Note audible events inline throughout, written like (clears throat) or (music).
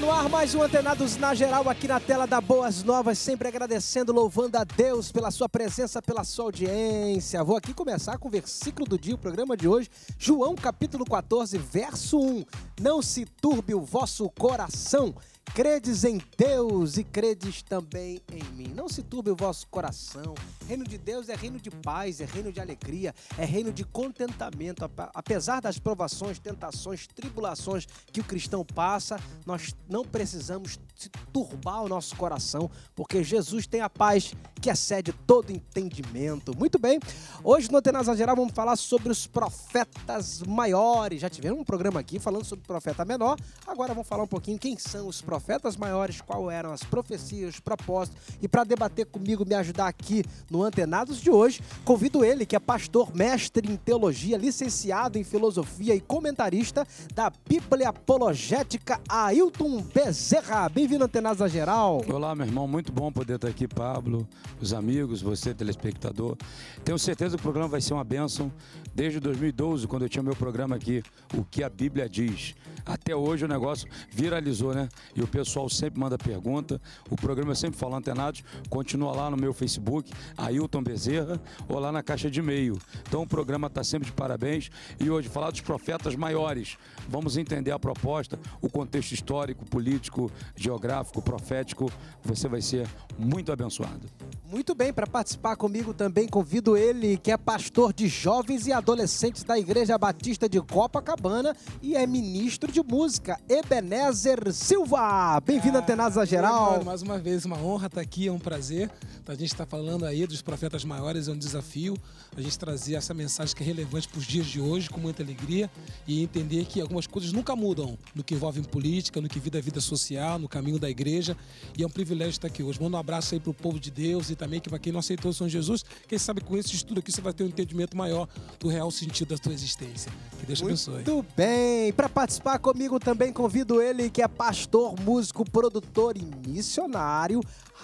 no ar mais um Antenados na Geral aqui na tela da Boas Novas, sempre agradecendo, louvando a Deus pela sua presença, pela sua audiência. Vou aqui começar com o versículo do dia, o programa de hoje, João capítulo 14, verso 1. Não se turbe o vosso coração Credes em Deus e credes também em mim. Não se turbe o vosso coração. Reino de Deus é reino de paz, é reino de alegria, é reino de contentamento. Apesar das provações, tentações, tribulações que o cristão passa, nós não precisamos se turbar o nosso coração, porque Jesus tem a paz que excede todo entendimento. Muito bem, hoje no Antenas Geral vamos falar sobre os profetas maiores. Já tivemos um programa aqui falando sobre profeta menor, agora vamos falar um pouquinho quem são os profetas maiores, qual eram as profecias, os propósitos. E para debater comigo, me ajudar aqui no Antenados de hoje, convido ele, que é pastor, mestre em teologia, licenciado em filosofia e comentarista da Bíblia Apologética, Ailton Bezerra. Bem bem-vindo Geral. Olá, meu irmão, muito bom poder estar aqui, Pablo, os amigos, você, telespectador. Tenho certeza que o programa vai ser uma bênção. Desde 2012, quando eu tinha meu programa aqui, O que a Bíblia diz. Até hoje o negócio viralizou, né? E o pessoal sempre manda pergunta. O programa eu é sempre falo antenados. Continua lá no meu Facebook, Ailton Bezerra, ou lá na caixa de e-mail. Então o programa está sempre de parabéns. E hoje, falar dos profetas maiores. Vamos entender a proposta, o contexto histórico, político, geográfico biográfico, profético, você vai ser muito abençoado. Muito bem, para participar comigo também convido ele, que é pastor de jovens e adolescentes da Igreja Batista de Copacabana e é ministro de música, Ebenezer Silva. Bem-vindo, ah, Tenasa Geral. mais uma vez, uma honra estar aqui, é um prazer. A gente está falando aí dos profetas maiores, é um desafio a gente trazer essa mensagem que é relevante para os dias de hoje com muita alegria e entender que algumas coisas nunca mudam no que envolve política, no que vida é vida social, no caminho caminho da igreja. E é um privilégio estar aqui hoje. Manda um abraço aí para o povo de Deus e também que para quem não aceitou o São Jesus, quem sabe com esse estudo aqui você vai ter um entendimento maior do real sentido da sua existência. Que Deus abençoe. Muito bem. Para participar comigo também convido ele que é pastor, músico, produtor e missionário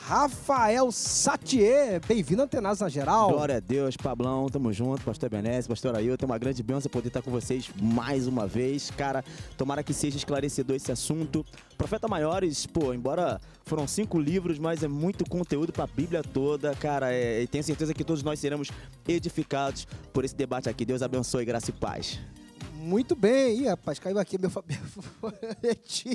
Rafael Satier. Bem-vindo, Antenas na geral. Glória a Deus, Pablão. Tamo junto, Pastor Benesse, Pastor Ailton. É uma grande bênção poder estar com vocês mais uma vez. Cara, tomara que seja esclarecedor esse assunto. Profeta Maiores, pô, embora foram cinco livros, mas é muito conteúdo para a Bíblia toda, cara. É, e tenho certeza que todos nós seremos edificados por esse debate aqui. Deus abençoe, graça e paz. Muito bem. Ih, rapaz, caiu aqui meu folhetinho.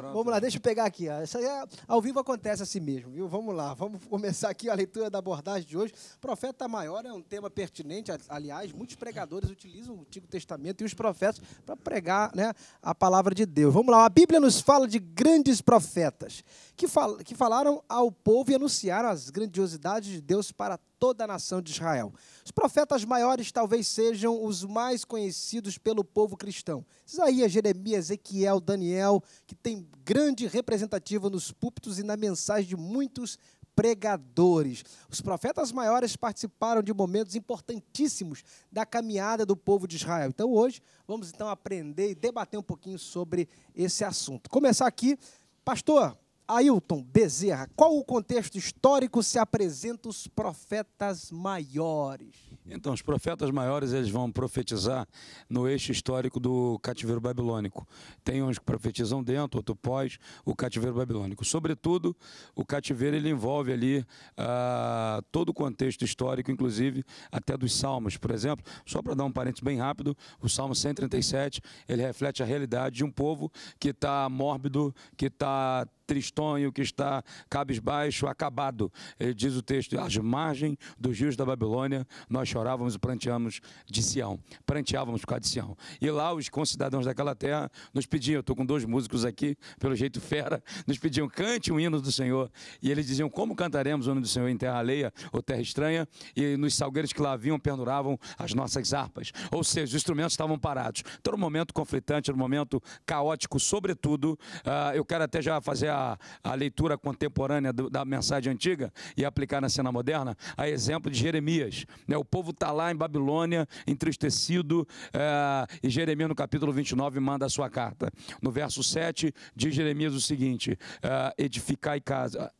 (laughs) vamos lá, deixa eu pegar aqui. Isso é, ao vivo acontece assim mesmo, viu? Vamos lá, vamos começar aqui a leitura da abordagem de hoje. Profeta maior é um tema pertinente, aliás, muitos pregadores utilizam o Antigo Testamento e os profetas para pregar né, a palavra de Deus. Vamos lá, a Bíblia nos fala de grandes profetas que, fal que falaram ao povo e anunciaram as grandiosidades de Deus para todos toda a nação de Israel. Os profetas maiores talvez sejam os mais conhecidos pelo povo cristão. Isaías, Jeremias, Ezequiel, Daniel, que tem grande representativa nos púlpitos e na mensagem de muitos pregadores. Os profetas maiores participaram de momentos importantíssimos da caminhada do povo de Israel. Então hoje vamos então aprender e debater um pouquinho sobre esse assunto. Começar aqui, pastor, Ailton Bezerra, qual o contexto histórico se apresenta os profetas maiores? Então, os profetas maiores eles vão profetizar no eixo histórico do cativeiro babilônico. Tem uns que profetizam dentro, outros pós o cativeiro babilônico. Sobretudo, o cativeiro ele envolve ali ah, todo o contexto histórico, inclusive até dos salmos. Por exemplo, só para dar um parênteses bem rápido, o Salmo 137 ele reflete a realidade de um povo que está mórbido, que está tristonho, que está cabisbaixo, acabado. Ele eh, diz o texto: às margens dos rios da Babilônia, nós chorávamos e planteamos de Sião. Planteávamos por causa de Sião. E lá os concidadãos daquela terra nos pediam, eu estou com dois músicos aqui, pelo jeito fera, nos pediam, cante o um hino do Senhor. E eles diziam, como cantaremos o hino do Senhor em terra alheia ou terra estranha? E nos salgueiros que lá vinham penduravam as nossas harpas. Ou seja, os instrumentos estavam parados. Então um momento conflitante, era um momento caótico, sobretudo. Uh, eu quero até já fazer a a leitura contemporânea do, da mensagem antiga e aplicar na cena moderna, a exemplo de Jeremias. Né? O povo está lá em Babilônia, entristecido, é, e Jeremias, no capítulo 29, manda a sua carta. No verso 7, diz Jeremias o seguinte: é, edificai casa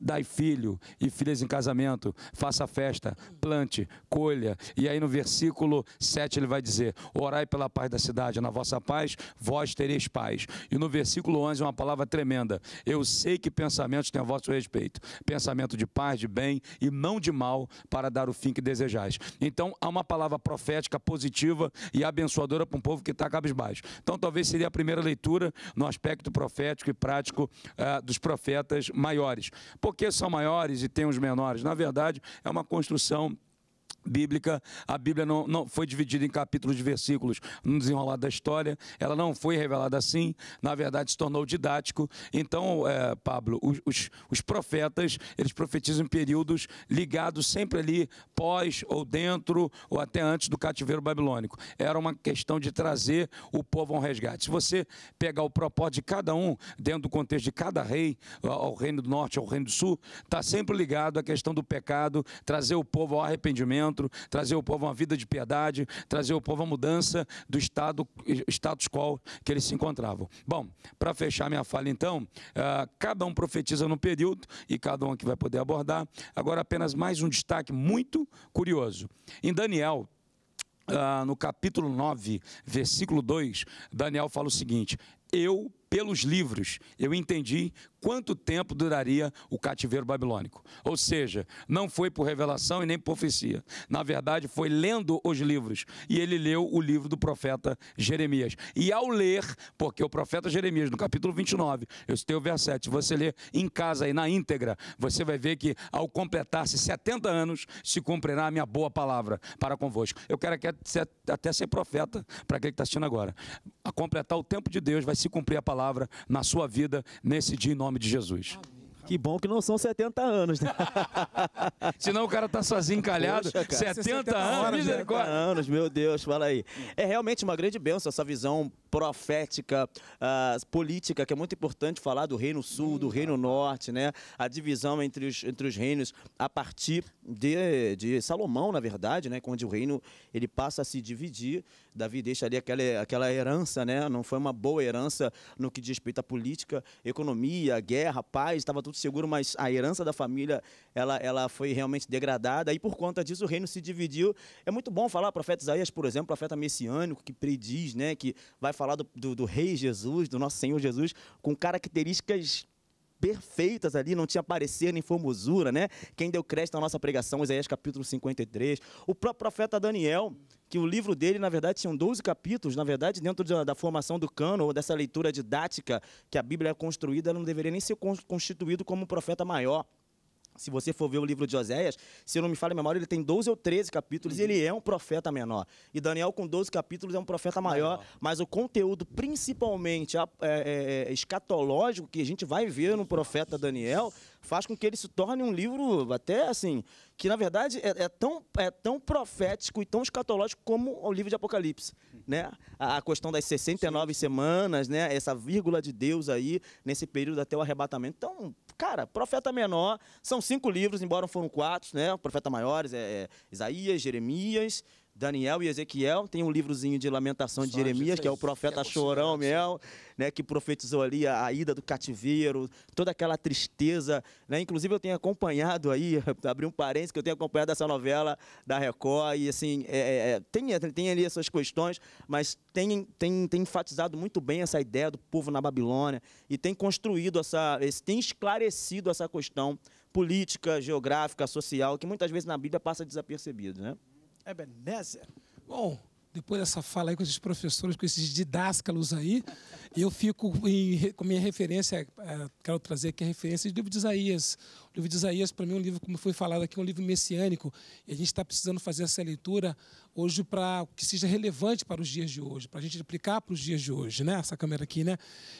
Dai filho e filhas em casamento, faça festa, plante, colha. E aí no versículo 7 ele vai dizer: Orai pela paz da cidade, na vossa paz vós tereis paz. E no versículo 11 é uma palavra tremenda: Eu sei que pensamentos têm a vosso respeito, pensamento de paz, de bem e não de mal, para dar o fim que desejais. Então há uma palavra profética, positiva e abençoadora para um povo que está cabisbaixo. Então talvez seria a primeira leitura no aspecto profético e prático uh, dos profetas maiores porque são maiores e tem os menores. Na verdade, é uma construção bíblica, a Bíblia não, não foi dividida em capítulos de versículos no desenrolar da história, ela não foi revelada assim, na verdade se tornou didático. Então, é, Pablo, os, os, os, profetas, eles profetizam em períodos ligados sempre ali, pós ou dentro, ou até antes do cativeiro babilônico. Era uma questão de trazer o povo ao resgate. Se você pegar o propósito de cada um, dentro do contexto de cada rei, ao reino do norte, ao reino do sul, está sempre ligado à questão do pecado, trazer o povo ao arrependimento, trazer o povo uma vida de piedade, trazer o povo a mudança do estado, status quo que eles se encontravam. Bom, para fechar minha fala então, uh, cada um profetiza no período e cada um que vai poder abordar. Agora apenas mais um destaque muito curioso. Em Daniel, uh, no capítulo 9, versículo 2, Daniel fala o seguinte: Eu pelos livros, eu entendi quanto tempo duraria o cativeiro babilônico. Ou seja, não foi por revelação e nem por profecia. Na verdade, foi lendo os livros. E ele leu o livro do profeta Jeremias. E ao ler, porque o profeta Jeremias, no capítulo 29, eu citei o verso 7, você lê em casa e na íntegra, você vai ver que ao completar-se 70 anos, se cumprirá a minha boa palavra para convosco. Eu quero até ser profeta para aquele que está assistindo agora. A completar o tempo de Deus, vai se cumprir a palavra palavra na sua vida nesse dia, em nome de Jesus. Amém. Que bom que não são 70 anos, né? (laughs) Senão o cara tá sozinho encalhado Poxa, 70, 70 anos, 70 né? anos, meu Deus, fala aí. É realmente uma grande bênção essa visão profética, uh, política, que é muito importante falar do Reino Sul, hum, do Reino cara. Norte, né? A divisão entre os, entre os reinos a partir de, de Salomão, na verdade, né? Onde o reino ele passa a se dividir. Davi deixa ali aquela, aquela herança, né? Não foi uma boa herança no que diz respeito à política, economia, guerra, paz, estava tudo de seguro, mas a herança da família ela, ela foi realmente degradada e por conta disso o reino se dividiu. É muito bom falar, profeta Isaías, por exemplo, profeta messiânico que prediz, né, que vai falar do, do, do rei Jesus, do nosso Senhor Jesus, com características perfeitas ali, não tinha parecer nem formosura, né? Quem deu crédito à nossa pregação, Isaías capítulo 53. O próprio profeta Daniel, que o livro dele, na verdade, tinha 12 capítulos, na verdade, dentro da, da formação do cano, ou dessa leitura didática que a Bíblia é construída, ela não deveria nem ser constituído como um profeta maior se você for ver o livro de Oséias, se eu não me falha a memória, ele tem 12 ou 13 capítulos uhum. e ele uhum. é um profeta menor. E Daniel, com 12 capítulos, é um profeta maior, maior. mas o conteúdo, principalmente é, é, é, escatológico, que a gente vai ver no profeta Daniel, faz com que ele se torne um livro, até assim, que na verdade é, é tão, é tão profético e tão escatológico como o livro de Apocalipse. Né? A, a, questão das 69 Sim. semanas, né? essa vírgula de Deus aí, nesse período até o arrebatamento. Então Cara, Profeta Menor são cinco livros, embora foram quatro, né? Profeta Maiores, é, é Isaías, Jeremias, Daniel e Ezequiel, tem um livrozinho de Lamentação de Só Jeremias, que é o é profeta é chorão Mel, né, que profetizou ali a, a, ida do cativeiro, toda aquela tristeza, né? Inclusive eu tenho acompanhado aí, (laughs) abri um parênteses que eu tenho acompanhado essa novela da Record e assim, é, é, é, tem, tem ali essas questões, mas tem, tem, tem enfatizado muito bem essa ideia do povo na Babilônia e tem construído essa, esse, tem esclarecido essa questão política, geográfica, social, que muitas vezes na Bíblia passa desapercebido, né? Ebenezer. Bom, depois dessa fala aí com esses professores, com esses didáscalos aí, eu fico em, com minha referência, eh, quero trazer aqui a referência do livro de Isaías, o livro de Isaías, para mim, é um livro, como foi falado aqui, é um livro messiânico. E a gente está precisando fazer essa leitura hoje para que seja relevante para os dias de hoje, para a gente aplicar para os dias de hoje, né? Essa câmera aqui, né?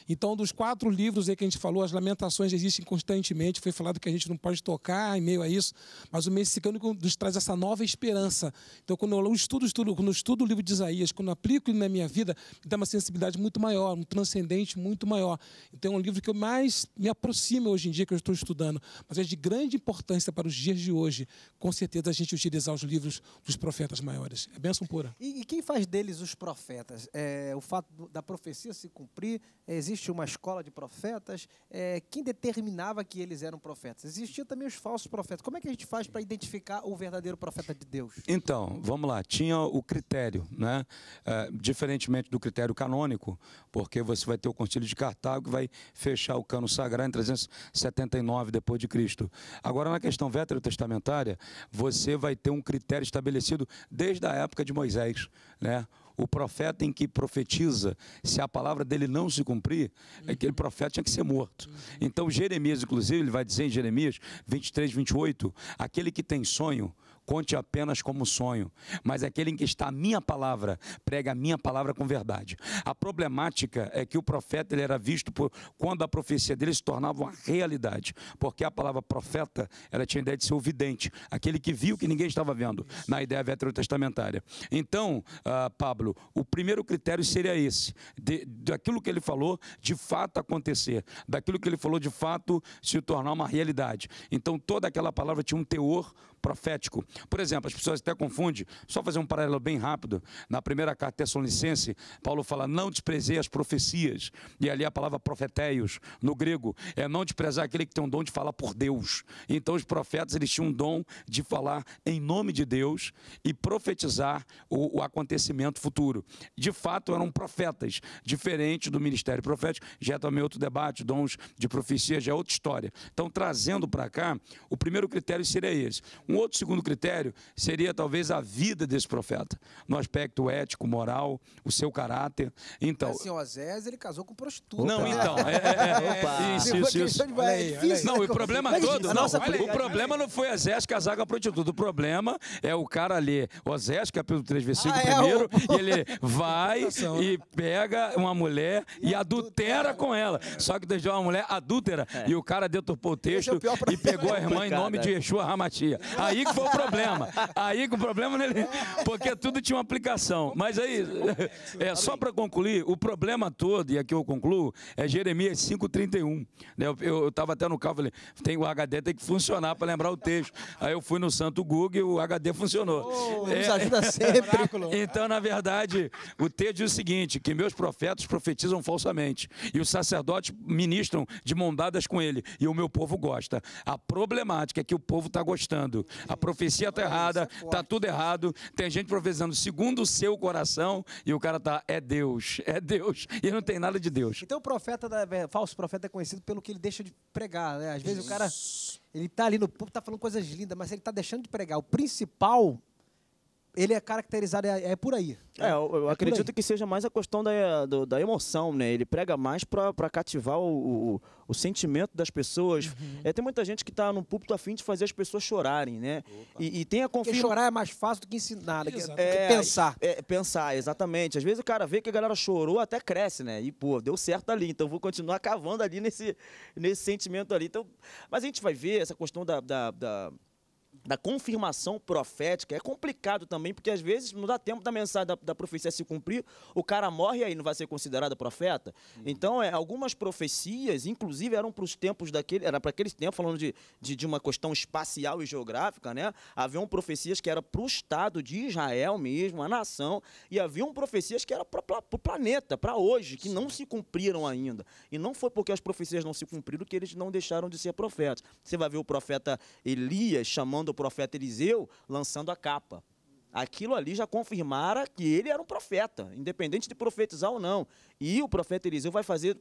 Então, dos quatro livros aí que a gente falou, as lamentações existem constantemente. Foi falado que a gente não pode tocar em meio a isso, mas o messiânico nos traz essa nova esperança. Então, quando eu estudo, estudo, quando eu estudo o livro de Isaías, quando eu aplico ele na minha vida, me dá uma sensibilidade muito maior, um transcendente muito maior. Então, é um livro que eu mais me aproximo hoje em dia que eu estou estudando. Mas a de grande importância para os dias de hoje, com certeza a gente utilizar os livros dos profetas maiores. É bênção pura. E, e quem faz deles os profetas? É, o fato da profecia se cumprir? existe uma escola de profetas? É, quem determinava que eles eram profetas? Existiam também os falsos profetas. Como é que a gente faz para identificar o verdadeiro profeta de Deus? Então, vamos lá. Tinha o critério, né? É, diferentemente do critério canônico, porque você vai ter o concílio de Cartago que vai fechar o cano sagrado em 379 depois de Cristo texto. Agora, na questão veterotestamentária, você vai ter um critério estabelecido desde a época de Moisés, né? o profeta em que profetiza, se a palavra dele não se cumprir, é uhum. aquele profeta tinha que ser morto. Uhum. Então, Jeremias, inclusive, ele vai dizer em Jeremias 23, 28, aquele que tem sonho, conte apenas como sonho, mas aquele em que está a minha palavra, prega a minha palavra com verdade. A problemática é que o profeta ele era visto por quando a profecia dele se tornava uma realidade, porque a palavra profeta, ela tinha a ideia de ser o vidente, aquele que viu que ninguém estava vendo, na ideia veterotestamentária. Então, uh, Pablo, o primeiro critério seria esse, de, daquilo que ele falou de fato acontecer, daquilo que ele falou de fato se tornar uma realidade. Então, toda aquela palavra tinha um teor profético. Por exemplo, as pessoas até confundem, só fazer um paralelo bem rápido. Na primeira carta Tessalonicense, Paulo fala: não desprezei as profecias. E ali a palavra profetéios, no grego, é não desprezar aquele que tem um dom de falar por Deus. Então os profetas eles tinham um dom de falar em nome de Deus e profetizar o, o acontecimento futuro. De fato, eram profetas, diferente do ministério profético, já é também outro debate, dons de profecia já é outra história. Então, trazendo para cá, o primeiro critério seria esse. Um outro segundo critério seria talvez a vida desse profeta, no aspecto ético, moral, o seu caráter. Então, assim, Osés, ele casou com prostituta. Não, né? então, é, é, é, é isso, isso, isso. É aí, não, né? o problema mas, todo, não, o problema não foi Osés casar com a prostituta, o problema é o cara ler Osés, capítulo 3, versículo ah, 1, é, o... e (laughs) ele vai e né? pega uma mulher e, e é adultera com ela. Só que deixou uma mulher adúltera e o cara deturpou o texto e (laughs) pegou a irmã em nome de Yeshua Ramatia Aí que foi o problema. Aí que o problema nele. Porque tudo tinha uma aplicação. Mas aí, é, só para concluir, o problema todo, e aqui eu concluo, é Jeremias 5,31. Né, eu estava até no carro, falei, tem, o HD tem que funcionar para lembrar o texto. Aí eu fui no Santo Google e o HD funcionou. Oh, é, nos ajuda (laughs) é, sempre. Então, na verdade, o texto diz o seguinte: que meus profetas profetizam falsamente, e os sacerdotes ministram de mão dadas com ele, e o meu povo gosta. A problemática é que o povo está gostando a profecia está errada, está tudo errado. Tem gente profetizando segundo o seu coração e o cara tá é Deus, é Deus e não tem nada de Deus. Então o profeta, da, o é, falso profeta é conhecido pelo que ele deixa de pregar. Né? Às vezes o cara ele tá ali no público, tá falando coisas lindas, mas ele tá deixando de pregar. O principal ele é caracterizado, é, é por aí. Né? É, eu, eu é acredito que seja mais a questão da, do, da emoção, né? Ele prega mais para cativar o, o, o, sentimento das pessoas. Uhum. É, tem muita gente que está no púlpito afim de fazer as pessoas chorarem, né? E, e, tem a confiança. chorar é mais fácil do que ensinar, né? que, é, pensar. É, pensar, exatamente. Às vezes o cara vê que a galera chorou, até cresce, né? E, pô, deu certo ali, então vou continuar (laughs) cavando ali nesse, nesse sentimento ali. Então, mas a gente vai ver essa questão da, da, da da confirmação profética é complicado também, porque às vezes não dá tempo da mensagem da, da profecia se cumprir, o cara morre e aí não vai ser considerado profeta. Uhum. Então, é, algumas profecias, inclusive, eram para os tempos daquele, era para aqueles tempos, falando de, de, de, uma questão espacial e geográfica, né? Haviam profecias que era para o Estado de Israel mesmo, a nação, e haviam profecias que era para o planeta, para hoje, que Sim. não se cumpriram ainda. E não foi porque as profecias não se cumpriram que eles não deixaram de ser profetas. Você vai ver o profeta Elias chamando profeta Eliseu lançando a capa. Aquilo ali já confirmara que ele era um profeta, independente de profetizar ou não. E o profeta Eliseu vai fazer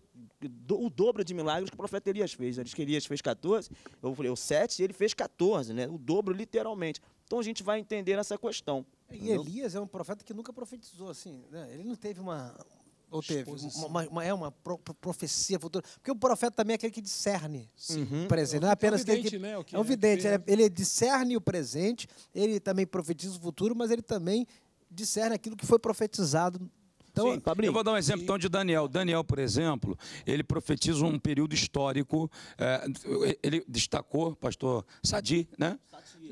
o dobro de milagres que o profeta Elias fez. Ele diz que Elias fez 14, eu falei, o 7, ele fez 14, né? o dobro literalmente. Então a gente vai entender essa questão. E Elias é um profeta que nunca profetizou assim, né? Ele não teve uma, ou teve? Uma, uma, é uma pro, profecia futura. Porque o profeta também é aquele que discerne uhum. o presente. É Não é tá apenas é um vidente, que, né? que é um é vidente. É. Ele discerne o presente, ele também profetiza o futuro, mas ele também discerne aquilo que foi profetizado então, Sim, eu vou dar um exemplo então, de Daniel. Daniel, por exemplo, ele profetiza um período histórico. É, ele destacou, pastor Sadi, né?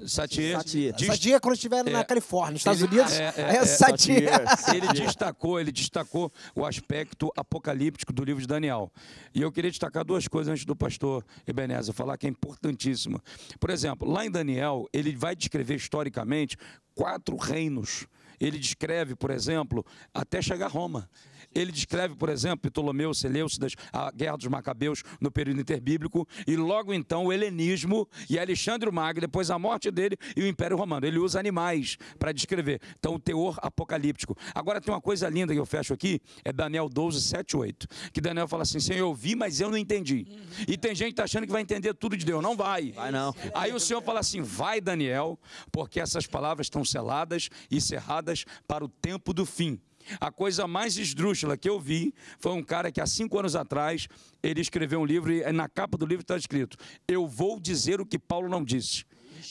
Satie. Satie. Diz... quando estiver é, na Califórnia, nos Estados ele, Unidos. É, é, é, é. é. (laughs) Ele destacou, ele destacou o aspecto apocalíptico do livro de Daniel. E eu queria destacar duas coisas antes do pastor Ebenezer falar, que é importantíssima. Por exemplo, lá em Daniel, ele vai descrever historicamente quatro reinos ele descreve, por exemplo, até chegar a Roma. Ele descreve, por exemplo, Ptolomeu, Seleucidas, a Guerra dos Macabeus no período interbíblico, e logo então o helenismo e Alexandre o Magno, depois a morte dele e o Império Romano. Ele usa animais para descrever. Então, o teor apocalíptico. Agora tem uma coisa linda que eu fecho aqui, é Daniel 12, 7, 8. Que Daniel fala assim: Senhor, eu vi, mas eu não entendi. E tem gente que está achando que vai entender tudo de Deus. Não vai. Vai não. Aí o Senhor fala assim: vai, Daniel, porque essas palavras estão seladas e cerradas para o tempo do fim. A coisa mais esdrúxula que eu vi foi um cara que há cinco anos atrás ele escreveu um livro e na capa do livro está escrito: Eu vou dizer o que Paulo não disse.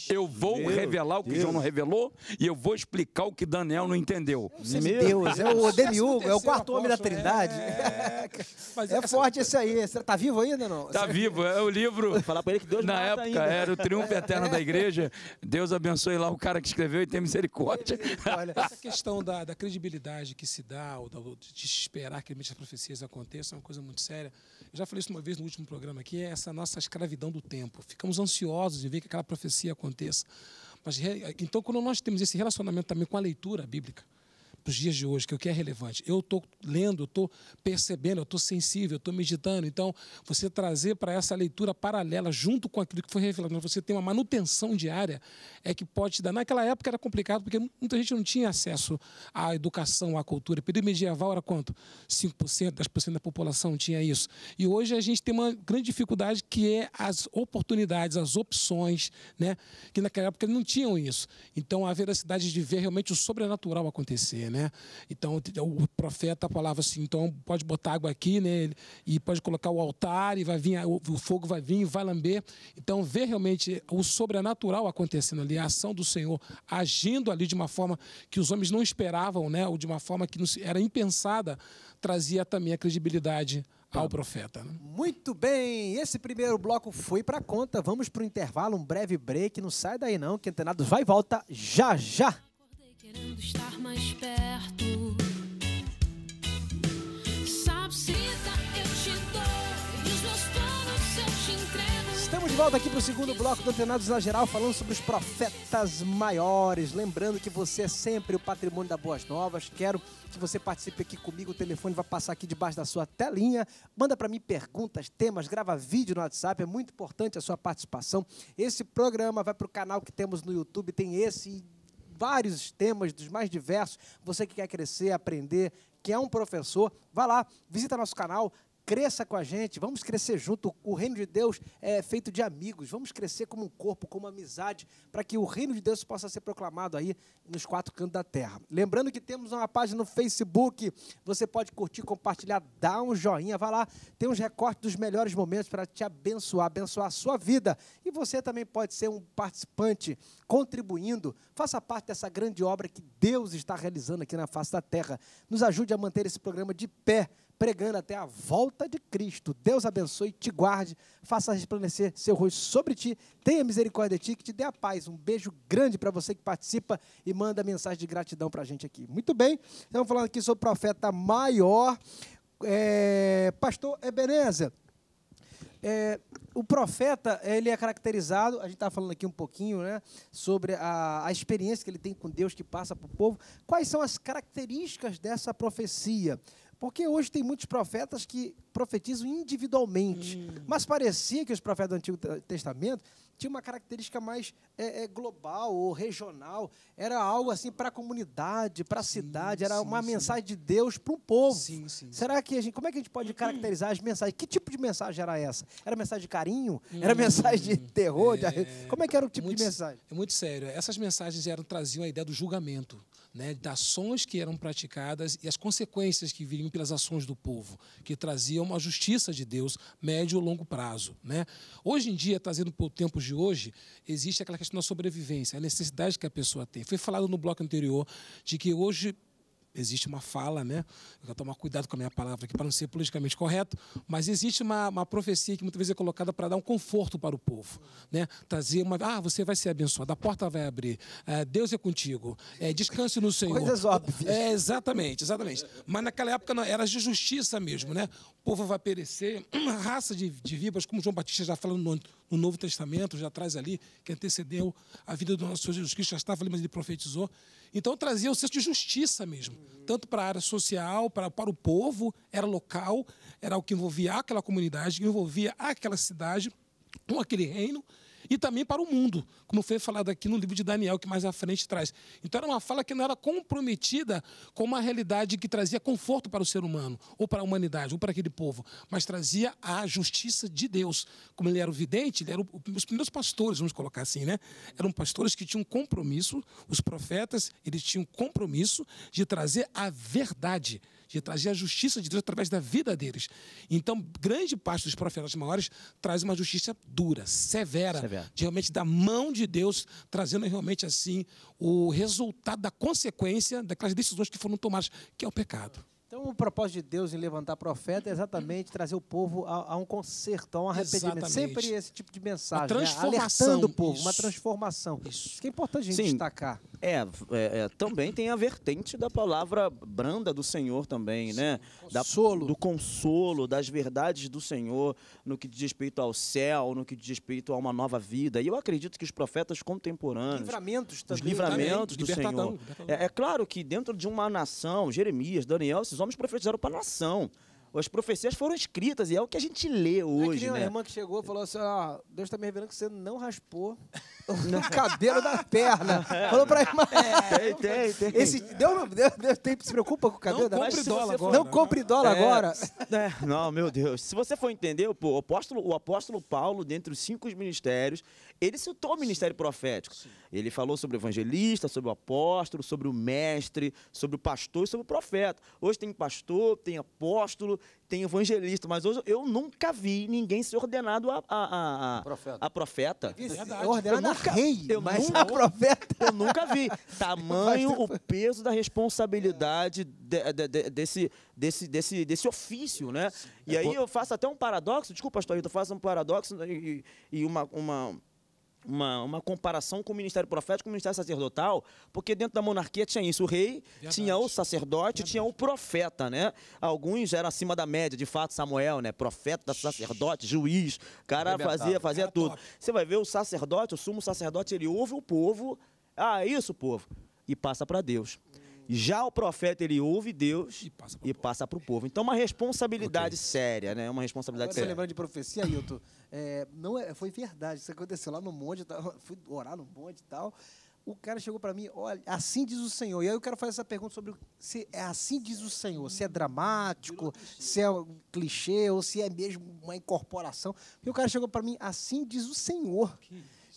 Eu vou Meu revelar o que João não revelou e eu vou explicar o que Daniel não entendeu. Meu Deus, é o Demiurgo, é o quarto homem da né? Trindade. É, é, é forte esse aí. Você tá vivo ainda não? Tá vivo, é o livro. Falar para ele que Deus na época ainda. era o triunfo é. eterno da igreja. Deus abençoe lá o cara que escreveu e tem misericórdia. Olha, (laughs) essa questão da, da credibilidade que se dá ou de esperar que as profecias aconteçam é uma coisa muito séria já falei isso uma vez no último programa aqui, é essa nossa escravidão do tempo. Ficamos ansiosos de ver que aquela profecia aconteça. Mas, então, quando nós temos esse relacionamento também com a leitura bíblica, para os dias de hoje, que o que é relevante. Eu estou lendo, estou percebendo, estou sensível, estou meditando. Então, você trazer para essa leitura paralela, junto com aquilo que foi revelado, né? você tem uma manutenção diária, é que pode te dar. Naquela época era complicado, porque muita gente não tinha acesso à educação, à cultura. O período medieval era quanto? 5%, 10% da população tinha isso. E hoje a gente tem uma grande dificuldade que é as oportunidades, as opções, né? que naquela época não tinham isso. Então, a veracidade de ver realmente o sobrenatural acontecer. Né? né? Então o profeta falava assim, então pode botar água aqui, né? E pode colocar o altar e vai vir o fogo vai vir, vai lamber. Então ver realmente o sobrenatural acontecendo ali, a ação do Senhor agindo ali de uma forma que os homens não esperavam, né? Ou de uma forma que era impensada, trazia também a credibilidade ao profeta. Né? Muito bem, esse primeiro bloco foi para conta. Vamos para o intervalo, um breve break. Não sai daí não, que Antenados vai e volta já já. Querendo estar mais perto. eu te dou. os meus planos eu te entrego. Estamos de volta aqui para o segundo bloco do Antenados na Geral, falando sobre os profetas maiores. Lembrando que você é sempre o patrimônio da Boas Novas. Quero que você participe aqui comigo. O telefone vai passar aqui debaixo da sua telinha. Manda para mim perguntas, temas, grava vídeo no WhatsApp. É muito importante a sua participação. Esse programa vai para o canal que temos no YouTube. Tem esse vários temas, dos mais diversos. Você que quer crescer, aprender, que é um professor, vá lá, visita nosso canal, Cresça com a gente, vamos crescer junto. O reino de Deus é feito de amigos, vamos crescer como um corpo, como uma amizade, para que o reino de Deus possa ser proclamado aí nos quatro cantos da terra. Lembrando que temos uma página no Facebook, você pode curtir, compartilhar, dar um joinha, vai lá, tem uns recortes dos melhores momentos para te abençoar, abençoar a sua vida. E você também pode ser um participante, contribuindo, faça parte dessa grande obra que Deus está realizando aqui na face da terra. Nos ajude a manter esse programa de pé pregando até a volta de Cristo. Deus abençoe, te guarde, faça resplandecer seu rosto sobre ti, tenha misericórdia de ti, que te dê a paz. Um beijo grande para você que participa e manda mensagem de gratidão para a gente aqui. Muito bem, estamos falando aqui sobre o profeta maior, é, pastor Ebenezer. É, o profeta ele é caracterizado, a gente está falando aqui um pouquinho né, sobre a, a, experiência que ele tem com Deus que passa para o povo. Quais são as características dessa profecia? Porque hoje tem muitos profetas que profetizam individualmente. Hum. Mas parecia que os profetas do Antigo Testamento tinham uma característica mais é, é, global ou regional. Era algo assim para a comunidade, para a cidade. Era sim, uma sim. mensagem de Deus para o povo. Sim, Será que a gente, como é que a gente pode hum. caracterizar as mensagens? Que tipo de mensagem era essa? Era mensagem de carinho? Hum. Era mensagem de terror? É, como é que era o tipo muito, de mensagem? É muito sério. Essas mensagens eram traziam a ideia do julgamento né, das ações que eram praticadas e as consequências que viriam pelas ações do povo, que traziam a justiça de Deus médio e longo prazo. Né? Hoje em dia, trazendo para os tempos de hoje, existe aquela questão da sobrevivência, a necessidade que a pessoa tem. Foi falado no bloco anterior de que hoje existe uma fala, né? Eu vou tomar cuidado com a minha palavra aqui para não ser politicamente correto, mas existe uma, uma profecia que muitas vezes é colocada para dar um conforto para o povo, né? Trazer uma, ah, você vai ser abençoado, a porta vai abrir, é, Deus é contigo, é, descanse no Senhor. Coisas óbvias. É, exatamente, exatamente. Mas naquela época não, era de justiça mesmo, né? O povo vai perecer, (clears throat) raça de, de vivas, como João Batista já falou no no Novo Testamento, já traz ali, que antecedeu a vida do nosso Senhor Jesus Cristo, já estava ali, mas ele profetizou. Então trazia o senso de justiça mesmo, tanto para a área social, para, para o povo, era local, era o que envolvia aquela comunidade, envolvia aquela cidade, com aquele reino, e também para o mundo, como foi falado aqui no livro de Daniel, que mais à frente traz. Então era uma fala que não era comprometida com uma realidade que trazia conforto para o ser humano, ou para a humanidade, ou para aquele povo, mas trazia a justiça de Deus. Como ele era o vidente, ele era o, os primeiros pastores, vamos colocar assim, né? Eram pastores que tinham compromisso, os profetas, eles tinham compromisso de trazer a verdade de trazer a justiça de Deus através da vida deles. Então, grande parte dos profetas maiores traz uma justiça dura, severa, severa. de realmente da mão de Deus, trazendo realmente assim o resultado da consequência daquelas decisões que foram tomadas, que é o pecado. Então, o propósito de Deus em levantar profeta é exatamente trazer o povo a, a um conserto, a um arrependimento. Exatamente. Sempre esse tipo de mensagem, né? alertando o povo, isso. uma transformação. Isso. que é importante a gente Sim. destacar. É, é, é, também tem a vertente da palavra branda do Senhor também, Sim. né? Consolo. Da, do consolo, das verdades do Senhor no que diz respeito ao céu, no que diz respeito a uma nova vida. E eu acredito que os profetas contemporâneos... Livramentos também. Os tá, né? livramentos também. do Senhor. É, é claro que dentro de uma nação, Jeremias, Daniel, esses vamos profetizar para a nação. As profecias foram escritas e é o que a gente lê é hoje. É né? irmã que chegou e falou assim: ah, Deus está me revelando que você não raspou (laughs) o cabelo da perna. É, falou para a irmã. É, (laughs) tem, tem, tem. Esse, Deus, Deus, Deus tem, se preocupa com o cabelo não da perna. agora. Não né? compre dólar é. agora. É, não, meu Deus. Se você for entender, pô, o, apóstolo, o apóstolo Paulo, dentre os cinco ministérios, ele citou o ministério profético. Ele falou sobre o evangelista, sobre o apóstolo, sobre o mestre, sobre o pastor e sobre o profeta. Hoje tem pastor, tem apóstolo, tem evangelista, mas hoje eu nunca vi ninguém ser ordenado a, a, a, profeta. a profeta. É, é ordenado eu nunca, a rei, eu mas nunca, a profeta. Eu nunca vi. Tamanho o peso da responsabilidade de, de, de, desse, desse, desse, desse ofício, né? E aí é eu faço até um paradoxo, desculpa, pastor eu faço um paradoxo e, e uma, uma, uma, uma comparação com o ministério profético com o ministério sacerdotal, porque dentro da monarquia tinha isso, o rei Verdade. tinha o sacerdote, Verdade. tinha o profeta, né? Alguns eram acima da média, de fato, Samuel, né? Profeta, sacerdote, juiz, cara fazia, fazia tudo. Você vai ver o sacerdote, o sumo sacerdote, ele ouve o povo, ah, é isso, povo, e passa para Deus. Já o profeta, ele ouve Deus e passa para o povo. Então, uma responsabilidade okay. séria, né? Uma responsabilidade Agora, séria. Você lembrando de profecia, Hilton? É, não é, foi verdade, isso aconteceu lá no monte, tava, fui orar no monte e tal. O cara chegou para mim, olha, assim diz o Senhor. E aí eu quero fazer essa pergunta sobre se é assim diz o Senhor, se é dramático, se é um clichê ou se é mesmo uma incorporação. e o cara chegou para mim, assim diz o Senhor.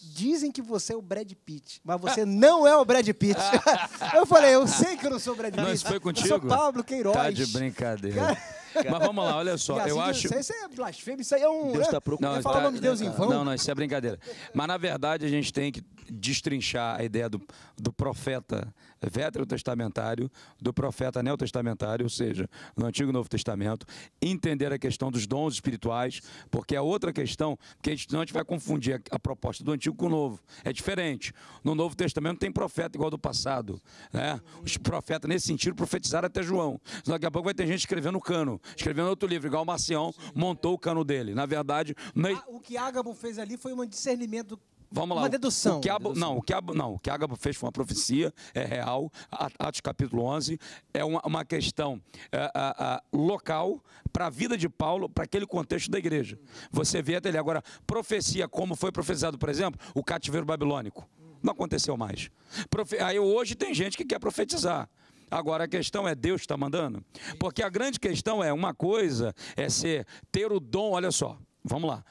Dizem que você é o Brad Pitt, mas você (laughs) não é o Brad Pitt. (laughs) eu falei, eu sei que eu não sou o Brad Pitt. Mas foi contigo? Eu sou Pablo Queiroz. Tá de brincadeira. Cara, mas vamos lá, olha só. Assim, eu acho. Isso, isso é blasfêmia, isso aí é um. Deus está é, procurando. Não, falar tá, de Deus em vão. Não, não, isso é brincadeira. Mas na verdade a gente tem que destrinchar a ideia do, do profeta veterotestamentário, do profeta neotestamentário, ou seja, no Antigo e Novo Testamento, entender a questão dos dons espirituais, porque é outra questão, porque senão a gente vai confundir a, proposta do Antigo com o Novo. É diferente. No Novo Testamento tem profeta igual do passado. Né? Os profetas, nesse sentido, profetizaram até João. Senão daqui a pouco vai ter gente escrevendo o cano, escrevendo outro livro, igual o Marcião montou o cano dele. Na verdade, ah, o que Ágabo fez ali foi um discernimento Vamos lá. Uma dedução. O que Não, o que Abo, não, o que fez foi uma profecia, é real. Atos capítulo 11 é uma, uma questão é, a, é, a, é, local para a vida de Paulo, para aquele contexto da igreja. Você vê até ele agora profecia como foi profetizado, por exemplo, o cativeiro babilônico. Não aconteceu mais. Profe... Aí hoje tem gente que quer profetizar. Agora a questão é Deus está mandando? Porque a grande questão é uma coisa é ser ter o dom, olha só, vamos lá.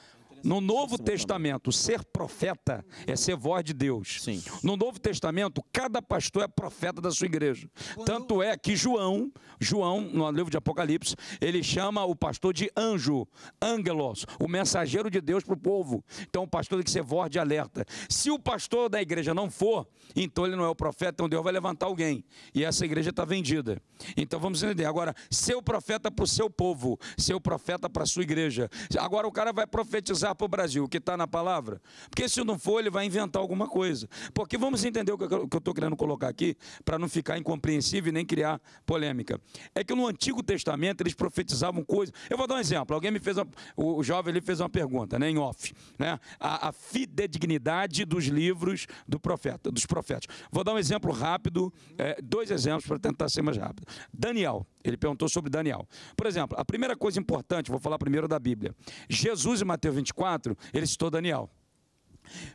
No Novo Testamento, ser profeta é ser voz de Deus. Sim. No Novo Testamento, cada pastor é profeta da sua igreja. Tanto é que João, João, no livro de Apocalipse, ele chama o pastor de anjo, angelos, o mensageiro de Deus para o povo. Então o pastor tem que ser voz de alerta. Se o pastor da igreja não for, então ele não é o profeta, então Deus vai levantar alguém. E essa igreja está vendida. Então vamos entender. Agora, seu profeta para o seu povo, seu profeta para a sua igreja. Agora o cara vai profetizar para o Brasil, que está na palavra? Porque se não for, ele vai inventar alguma coisa. Porque vamos entender o que eu estou querendo colocar aqui, para não ficar incompreensível e nem criar polêmica. É que no Antigo Testamento eles profetizavam coisas. Eu vou dar um exemplo. Alguém me fez, uma... o jovem ele fez uma pergunta, né, em off, né? A, a fidedignidade dos livros do profeta, dos profetas. Vou dar um exemplo rápido, é, dois exemplos para tentar ser mais rápido. Daniel, ele perguntou sobre Daniel. Por exemplo, a primeira coisa importante, vou falar primeiro da Bíblia. Jesus em Mateus 24 4, ele citou Daniel.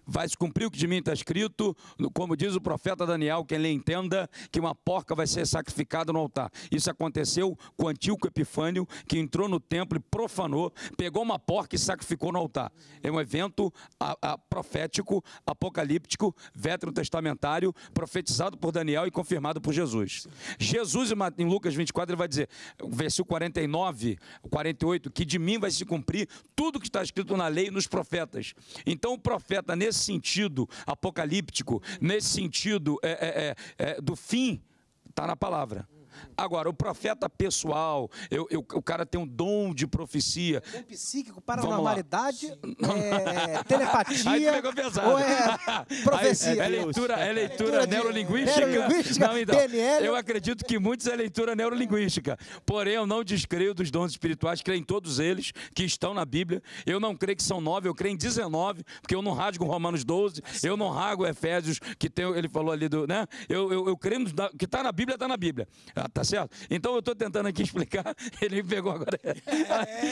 Vai se cumprir o que de mim está escrito, como diz o profeta Daniel, quem lê entenda, que uma porca vai ser sacrificada no altar. Isso aconteceu com o antigo Epifânio, que entrou no templo e profanou, pegou uma porca e sacrificou no altar. É um evento a, a, profético, apocalíptico, vetero-testamentário, profetizado por Daniel e confirmado por Jesus. Jesus, em Lucas 24, ele vai dizer, versículo 49, 48, que de mim vai se cumprir tudo que está escrito na lei e nos profetas. Então o profeta profeta nesse sentido apocalíptico, nesse sentido é, é, é, é do fim, está na palavra. Agora, o profeta pessoal, eu, eu, o cara tem um dom de profecia. dom psíquico, paranormalidade, é, (laughs) telepatia. Aí pegou pesado. Ou é, (laughs) é profecia. Aí, é, leitura, é leitura neurolinguística. neurolinguística não, então, PNL. Eu acredito que muitos é leitura neurolinguística. Porém, eu não descreio dos dons espirituais, creio em todos eles que estão na Bíblia. Eu não creio que são nove, eu creio em 19, porque eu não rasgo Romanos 12, tá eu não rasgo Efésios, que tem, ele falou ali do. Né? Eu, eu, eu creio que está na Bíblia, está na Bíblia. Ah, tá certo? Então eu estou tentando aqui (laughs) explicar, ele me pegou agora. É,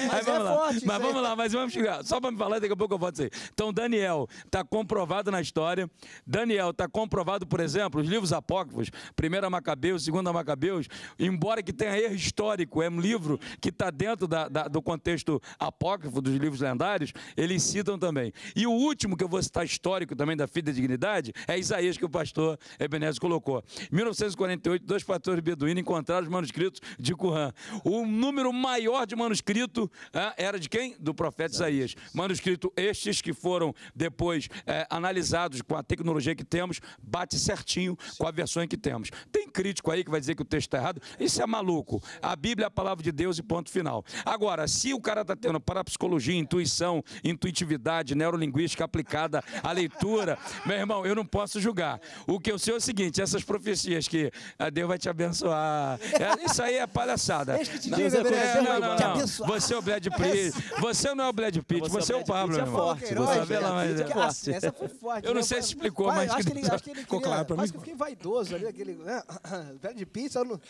mas, é vamos, lá. Forte, mas vamos lá, mas vamos chegar. Só para me falar, daqui a pouco eu vou dizer Então, Daniel está comprovado na história. Daniel está comprovado, por exemplo, os livros apócrifos, 1 Macabeus, 2 Macabeus, embora que tenha erro histórico, é um livro que está dentro da, da, do contexto apócrifo dos livros lendários, eles citam também. E o último que eu vou citar histórico também da dignidade é Isaías, que o pastor Ebenezer colocou. 1948, dois pastores beduínos encontrar os manuscritos de Qur'an. O número maior de manuscrito ah, era de quem? Do profeta Isaías. Manuscrito estes que foram depois eh, analisados com a tecnologia que temos, bate certinho Sim. com a versão que temos. Tem crítico aí que vai dizer que o texto está errado. Isso é maluco. A Bíblia é a palavra de Deus e ponto final. Agora, se o cara está tendo parapsicologia, intuição, intuitividade, neurolinguística aplicada à leitura, (laughs) meu irmão, eu não posso julgar. O que eu sei é o seguinte: essas profecias que ah, Deus vai te abençoar, é, isso aí é palhaçada. Deixa que te diga, é não, é, não, não, não. Você é o Brad é Pitt. Você não é o Brad Pitt, você é o é Pablo, meu irmão. Essa foi forte. Eu não né? sei se explicou, mas... Acho que ele ficou claro pra mim. Acho que eu fiquei vaidoso ali, aquele... Né? (coughs) Brad Pitt, eu não... (coughs)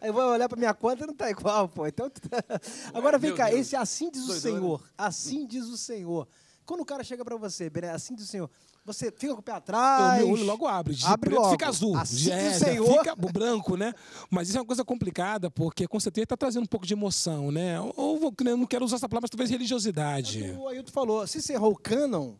Aí eu vou olhar pra minha conta e não tá igual, pô. Então... (laughs) Agora vem cá, esse assim diz o Senhor. Assim diz o Senhor. Quando o cara chega para você, assim diz o Senhor, você fica com o pé atrás. O meu olho logo abre. De abre preto logo. fica azul. Assim é, Senhor. Fica branco, né? Mas isso é uma coisa complicada, porque com certeza está trazendo um pouco de emoção, né? Ou eu não quero usar essa palavra, mas talvez religiosidade. É o Ailton falou, se errou o cânon,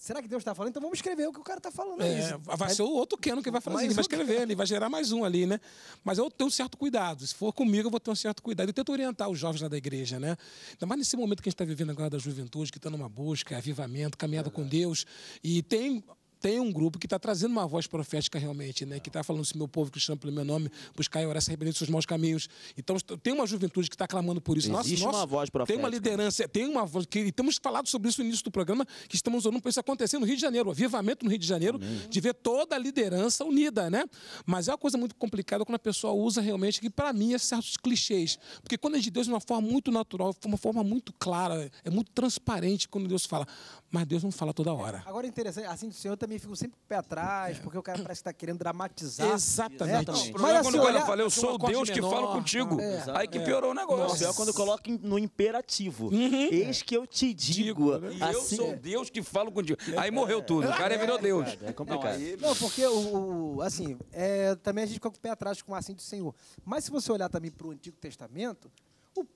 será que Deus está falando? Então vamos escrever o que o cara está falando. É, é vai ser o outro Keno que vai fazer, ele assim, vai escrever, ele vai gerar mais um ali, né? Mas eu tenho um certo cuidado. Se for comigo, eu vou ter um certo cuidado. Eu tento orientar os jovens lá da igreja, né? Ainda mais nesse momento que a gente está vivendo agora da juventude, que está numa busca, avivamento, caminhada é com Deus. E tem tem um grupo que está trazendo uma voz profética realmente, né? Que está falando se assim, meu povo cristão pelo meu nome, buscar e orar, se arrepender dos seus maus caminhos. Então tem uma juventude que está clamando por isso. Existe nossa, uma nossa, voz profética. Tem uma liderança, tem uma voz. Que, temos falado sobre isso no início do programa, que estamos olhando para isso acontecer no Rio de Janeiro, o avivamento no Rio de Janeiro, Amém. de ver toda a liderança unida, né? Mas é uma coisa muito complicada quando a pessoa usa realmente, que para mim é certos clichês. Porque quando é de Deus de uma forma muito natural, de uma forma muito clara, é muito transparente quando Deus fala. Mas Deus não fala toda hora. Agora é interessante, assim, do senhor também também ficam sempre com o pé atrás, é. porque o cara parece que está querendo dramatizar. Exatamente. Né? Não, o Mas assim, quando olhar, o cara fala, eu sou Deus menor, que fala contigo. É. Aí que é. piorou o negócio. Nossa. quando coloca no imperativo. Uhum. Eis é. que eu te digo. digo né? assim, eu sou Deus que falo contigo. Aí morreu tudo. O cara virou Deus. É complicado. Não, porque o, assim, também a gente fica com o pé atrás com o assim do Senhor. Mas se você olhar também para o Antigo Testamento,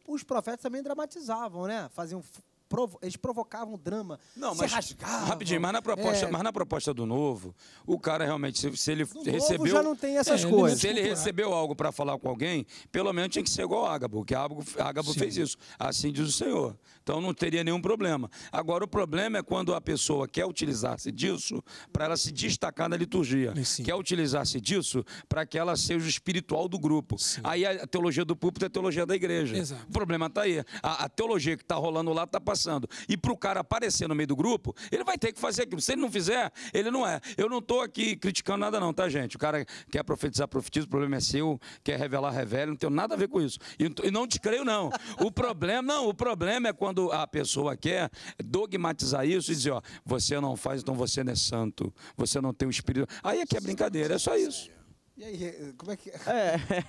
os profetas também dramatizavam, né? Faziam provo eles provocavam drama, não, mas, rasgavam. Rapidinho, mas na, proposta, é... mas na proposta do novo, o cara realmente, se, se ele no recebeu... Novo já não tem essas é, coisas. Se ele né? recebeu algo para falar com alguém, pelo menos tinha que ser igual a Ágabo, que Ágabo fez isso. Assim diz o Senhor. Então não teria nenhum problema. Agora, o problema é quando a pessoa quer utilizar-se disso para ela se destacar na liturgia, Sim. quer utilizar-se disso para que ela seja o espiritual do grupo. Sim. Aí a teologia do púlpito é a teologia da igreja. Exato. O problema está aí. A, a, teologia que está rolando lá está passando. E para o cara aparecer no meio do grupo, ele vai ter que fazer aquilo. Se ele não fizer, ele não é. Eu não estou aqui criticando nada, não, tá, gente? O cara quer profetizar, profetiza, o problema é seu, quer revelar, revela, não tem nada a ver com isso. E, e não te creio, não. O problema, não, o problema é quando quando a pessoa quer dogmatizar isso e dizer, ó, você não faz, então você não é santo, você não tem o espírito. Aí é que é brincadeira, é só isso. E aí, eh, como é que. É,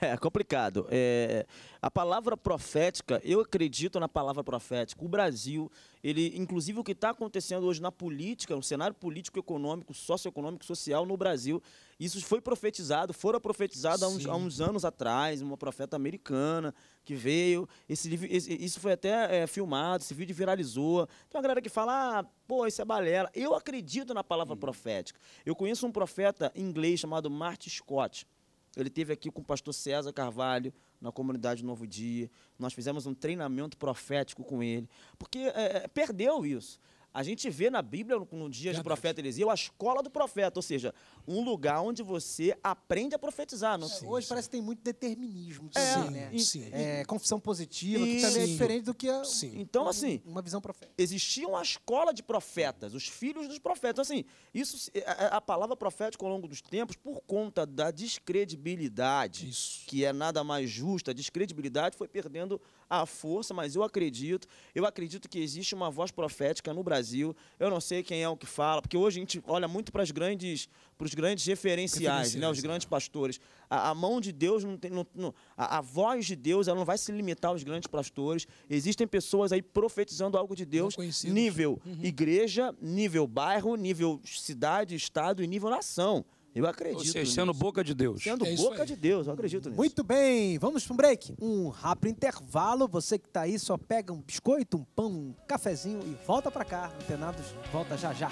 é, (laughs) é complicado. É, a palavra profética, eu acredito na palavra profética. O Brasil, ele, inclusive o que está acontecendo hoje na política, no cenário político, econômico, socioeconômico, social no Brasil, isso foi profetizado, fora profetizado há uns, há uns, anos atrás, uma profeta americana que veio. Esse livro, esse, isso foi até é, filmado, esse vídeo viralizou. Tem uma galera que fala, ah, pô, isso é balela. Eu acredito na palavra hum. profética. Eu conheço um profeta inglês chamado Martin Scott. Ele teve aqui com o pastor César Carvalho, na comunidade Novo Dia. Nós fizemos um treinamento profético com ele, porque é, é perdeu isso. A gente vê na Bíblia, no dia de profeta Eliseu, a escola do profeta, ou seja, um lugar onde você aprende a profetizar. Não... É, sim, Hoje sim. parece que tem muito determinismo, de é, sim, né? Sim. É, confissão positiva, e... que também é diferente do que a, sim. Então, assim, uma visão profética. Existia uma escola de profetas, os filhos dos profetas. Então, assim, isso, a, é, é, a palavra profética ao longo dos tempos, por conta da descredibilidade, isso. que é nada mais justa, a descredibilidade foi perdendo a força, mas eu acredito, eu acredito que existe uma voz profética no Brasil Brasil. Eu não sei quem é o que fala, porque hoje a gente olha muito para os grandes, pros grandes referenciais, né? os grandes é. pastores. A, a, mão de Deus não tem. Não, não, a, a, voz de Deus ela não vai se limitar aos grandes pastores. Existem pessoas aí profetizando algo de Deus, nível uhum. igreja, nível bairro, nível cidade, estado e nível nação. Eu acredito. Ou seja, sendo nisso. boca de Deus. Sendo é boca aí. de Deus, eu acredito nisso. Muito bem, vamos para um break. Um rápido intervalo. Você que está aí só pega um biscoito, um pão, um cafezinho e volta para cá. Antenados, volta já já.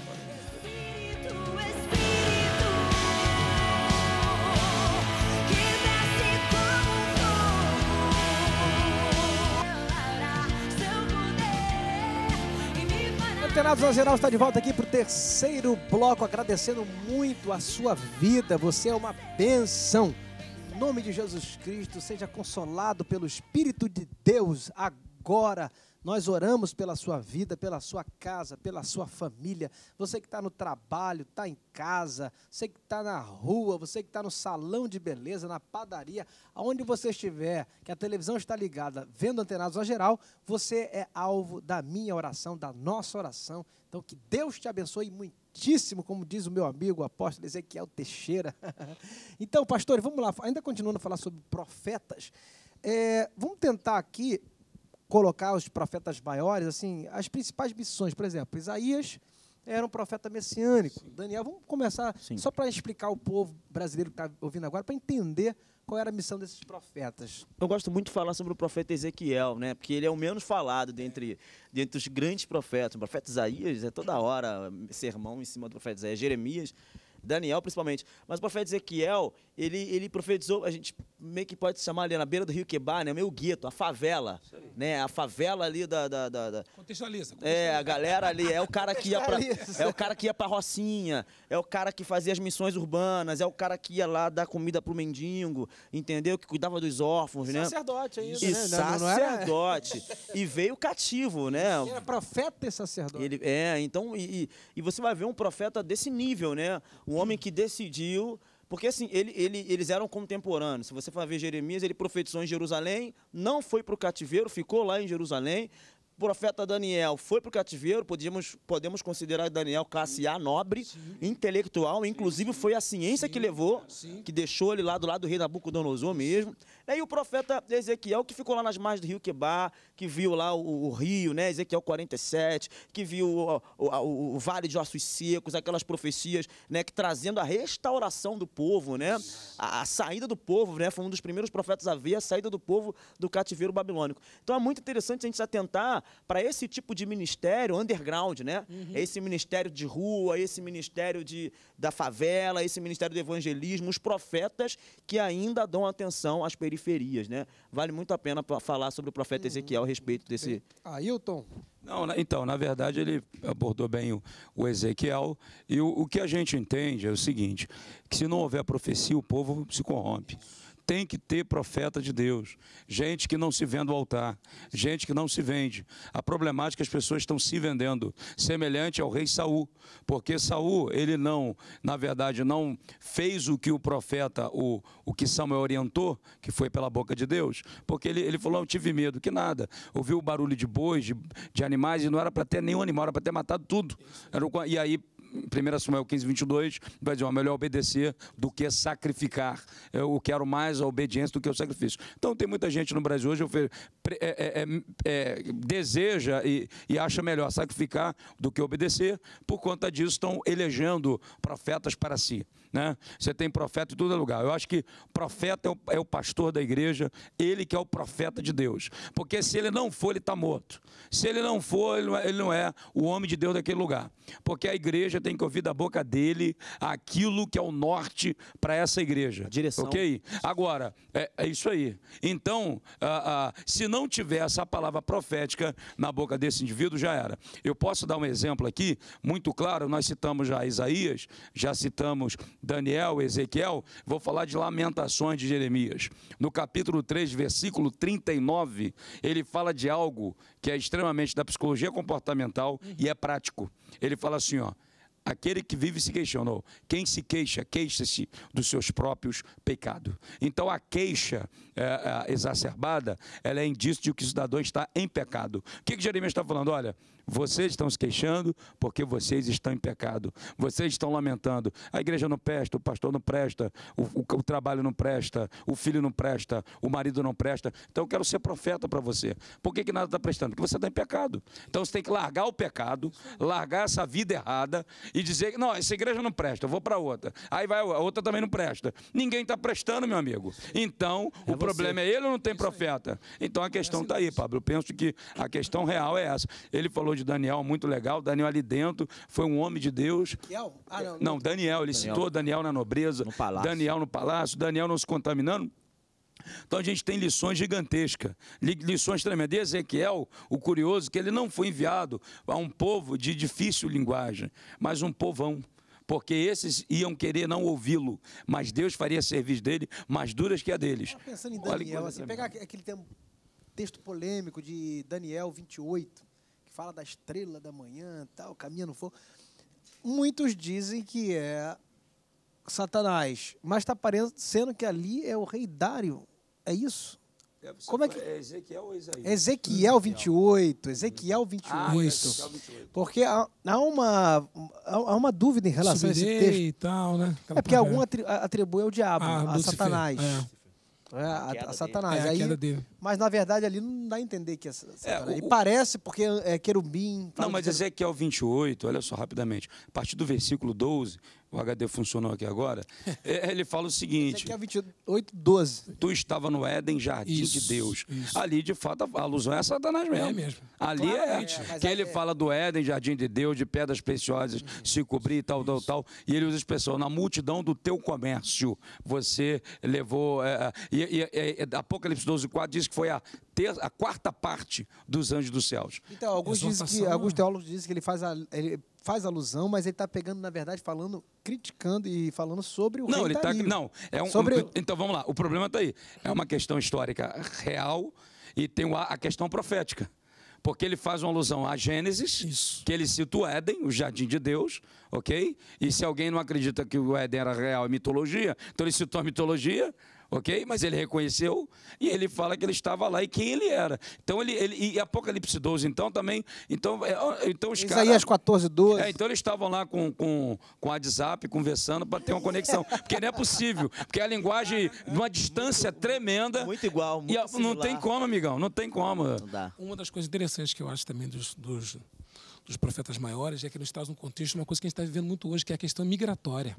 Conectados Geral está de volta aqui para o terceiro bloco, agradecendo muito a sua vida. Você é uma benção. Em nome de Jesus Cristo, seja consolado pelo Espírito de Deus agora. Nós oramos pela sua vida, pela sua casa, pela sua família. Você que está no trabalho, está em casa, você que está na rua, você que está no salão de beleza, na padaria, aonde você estiver, que a televisão está ligada, vendo antenados na geral, você é alvo da minha oração, da nossa oração. Então, que Deus te abençoe muito muitíssimo, como diz o meu amigo o apóstolo Ezequiel Teixeira. (laughs) então, pastores, vamos lá, ainda continuando a falar sobre profetas, é, vamos tentar aqui colocar os profetas maiores, assim, as principais missões, por exemplo, Isaías era um profeta messiânico. Sim. Daniel, vamos começar Sim. só para explicar ao povo brasileiro que está ouvindo agora, para entender qual era a missão desses profetas. Eu gosto muito de falar sobre o profeta Ezequiel, né? Porque ele é o menos falado dentre, dentre os grandes profetas. O profeta Isaías é toda hora sermão em cima do profeta Isaías. Jeremias Daniel principalmente. Mas o profeta Ezequiel, ele, ele profetizou, a gente meio que pode chamar ali na beira do rio Quebá, né? Meio gueto, a favela, né? A favela ali da... da, da, da... Contextualiza, contextualiza, É, a galera ali, é o cara que ia pra, é o cara que ia pra Rocinha, é o cara que fazia as missões urbanas, é o cara que ia lá dar comida pro mendigo, entendeu? Que cuidava dos órfãos, né? Sacerdote é? e né? sacerdote. e veio cativo, né? Ele era profeta e sacerdote. Ele, é, então, e, e, e você vai ver um profeta desse nível, né? Um homem que decidiu. Porque assim, ele, ele, eles eram contemporâneos. Se você for ver Jeremias, ele profetizou em Jerusalém, não foi para o cativeiro, ficou lá em Jerusalém. O profeta Daniel foi para o cativeiro, podemos, podemos considerar Daniel classe A, nobre, Sim. intelectual, inclusive foi a ciência Sim. que levou, Sim. que deixou ele lá do lado do rei Nabucodonosor mesmo. E aí o profeta Ezequiel, que ficou lá nas margens do rio Quebar, que viu lá o, o rio, né, Ezequiel 47, que viu o, o, o, vale de ossos secos, aquelas profecias, né, que trazendo a restauração do povo, né, a, a saída do povo, né, foi um dos primeiros profetas a ver a saída do povo do cativeiro babilônico. Então é muito interessante a gente se atentar para esse tipo de ministério underground, né, uhum. esse ministério de rua, esse ministério de, da favela, esse ministério do evangelismo, os profetas que ainda dão atenção às periferias, né. Vale muito a pena falar sobre o profeta uhum. Ezequiel respeito desse. Ah, Ailton? Não, então, na verdade, ele abordou bem o, o Ezequiel. E o, o, que a gente entende é o seguinte: que se não houver profecia, o povo se corrompe. Isso tem que ter profeta de Deus, gente que não se vende ao altar, gente que não se vende. A problemática é que as pessoas estão se vendendo, semelhante ao rei Saul, porque Saul, ele não, na verdade, não fez o que o profeta, o, o que Samuel orientou, que foi pela boca de Deus, porque ele, ele falou: Eu tive medo, que nada. Ouviu o barulho de bois, de, de animais, e não era para ter nenhum animal, era para ter matado tudo. Era, e aí 1 Samuel 15, 22, vai dizer, é melhor obedecer do que sacrificar. Eu quero mais a obediência do que o sacrifício. Então, tem muita gente no Brasil hoje que é, é, é, é, deseja e, e acha melhor sacrificar do que obedecer. Por conta disso, estão elegendo profetas para si. Né? Você tem profeta em todo lugar. Eu acho que profeta é o, é o, pastor da igreja, ele que é o profeta de Deus. Porque se ele não for, ele está morto. Se ele não for, ele não, é, ele não é o homem de Deus daquele lugar. Porque a igreja tem que ouvir da boca dele aquilo que é o norte para essa igreja. A direção. Ok? Agora, é, é isso aí. Então, ah, ah, se não tiver essa palavra profética na boca desse indivíduo, já era. Eu posso dar um exemplo aqui, muito claro, nós citamos já Isaías, já citamos Daniel, Ezequiel, vou falar de Lamentações de Jeremias. No capítulo 3, versículo 39, ele fala de algo que é extremamente da psicologia comportamental e é prático. Ele fala assim, ó, Aquele que vive se questionou, Quem se queixa, queixa-se dos seus próprios pecados. Então a queixa é, é, exacerbada, ela é indício de que o cidadão está em pecado. O que, que Jeremias está falando? Olha, vocês estão se queixando porque vocês estão em pecado. Vocês estão lamentando. A igreja não presta, o pastor não presta, o, o, o trabalho não presta, o filho não presta, o marido não presta. Então eu quero ser profeta para você. Por que, que nada está prestando? Porque você está em pecado. Então você tem que largar o pecado, largar essa vida errada e dizer: não, essa igreja não presta, eu vou para outra. Aí vai, a outra também não presta. Ninguém está prestando, meu amigo. Então é o você. problema é ele ou não tem é profeta? Então a é questão está aí, Pablo. Eu penso que a questão real é essa. Ele falou falou de Daniel, muito legal. Daniel ali dentro foi um homem de Deus. Daniel? Ah, não, não, Daniel, ele Daniel. citou Daniel na nobreza, no Daniel no palácio, Daniel não se contaminando. Então a gente tem lições gigantescas, lições tremendas. Ezequiel, o curioso, que ele não foi enviado a um povo de difícil linguagem, mas um povão porque esses iam querer não ouvi-lo, mas Deus faria serviço dele mais duras que a deles. pensando em Daniel, assim, pegar aquele texto polêmico de Daniel 28, fala da estrela da manhã, tal, caminha no fogo. Muitos dizem que é Satanás, mas está parecendo que ali é o rei Dário. É isso? É, Como é que é Ezequiel ou Isaías? Ezequiel 28, Ezequiel 28. Ah, Porque há, há, uma, há uma dúvida em relação Subirei a esse texto. E tal, né? é porque algum atribui ao diabo, ah, a Lucifer. Satanás. É. É, a, a, Satanás. É a dele mas na verdade ali não dá a entender que é essa é, o, e parece, porque é querubim. Não, mas dizer que é o 28, olha só rapidamente. A partir do versículo 12, o HD funcionou aqui agora, (laughs) é, ele fala o seguinte. Esse é 28, 12. Tu estava no Éden, jardim isso, de Deus. Isso. Ali, de fato, a alusão é a Satanás mesmo. É mesmo. Ali claro, é. é que ele é. fala do Éden, jardim de Deus, de pedras preciosas, uhum. se cobrir, tal, tal, tal. E ele usa a expressão, na multidão do teu comércio, você levou. É, é e, e, e, Apocalipse 12, 4 diz que que foi a, ter, a quarta parte dos anjos dos céus. Então, alguns, dizem que, alguns teólogos dizem que ele faz, a, ele faz alusão, mas ele está pegando, na verdade, falando, criticando e falando sobre o não, ele tá, Não, é um, sobre... Um, então vamos lá, o problema está aí. É uma questão histórica real e tem a questão profética porque ele faz uma alusão a Gênesis, Isso. que ele cita o Éden, o jardim de Deus, ok? E se alguém não acredita que o Éden era real, é mitologia, então ele citou a mitologia, ok? Mas ele reconheceu e ele fala que ele estava lá e quem ele era. Então ele, ele e Apocalipse 12, então também, então, é, então os caras... Isaías 14, 12. É, então eles estavam lá com, com, com WhatsApp, conversando para ter uma conexão, porque não é possível, porque a linguagem, de uma distância muito, tremenda... Muito igual, muito e Não tem como, amigão, não tem como. Não dá. Uma das coisas interessantes que eu acho também dos, dos, dos profetas maiores é que nos traz um contexto, uma coisa que a gente está vivendo muito hoje, que é a questão migratória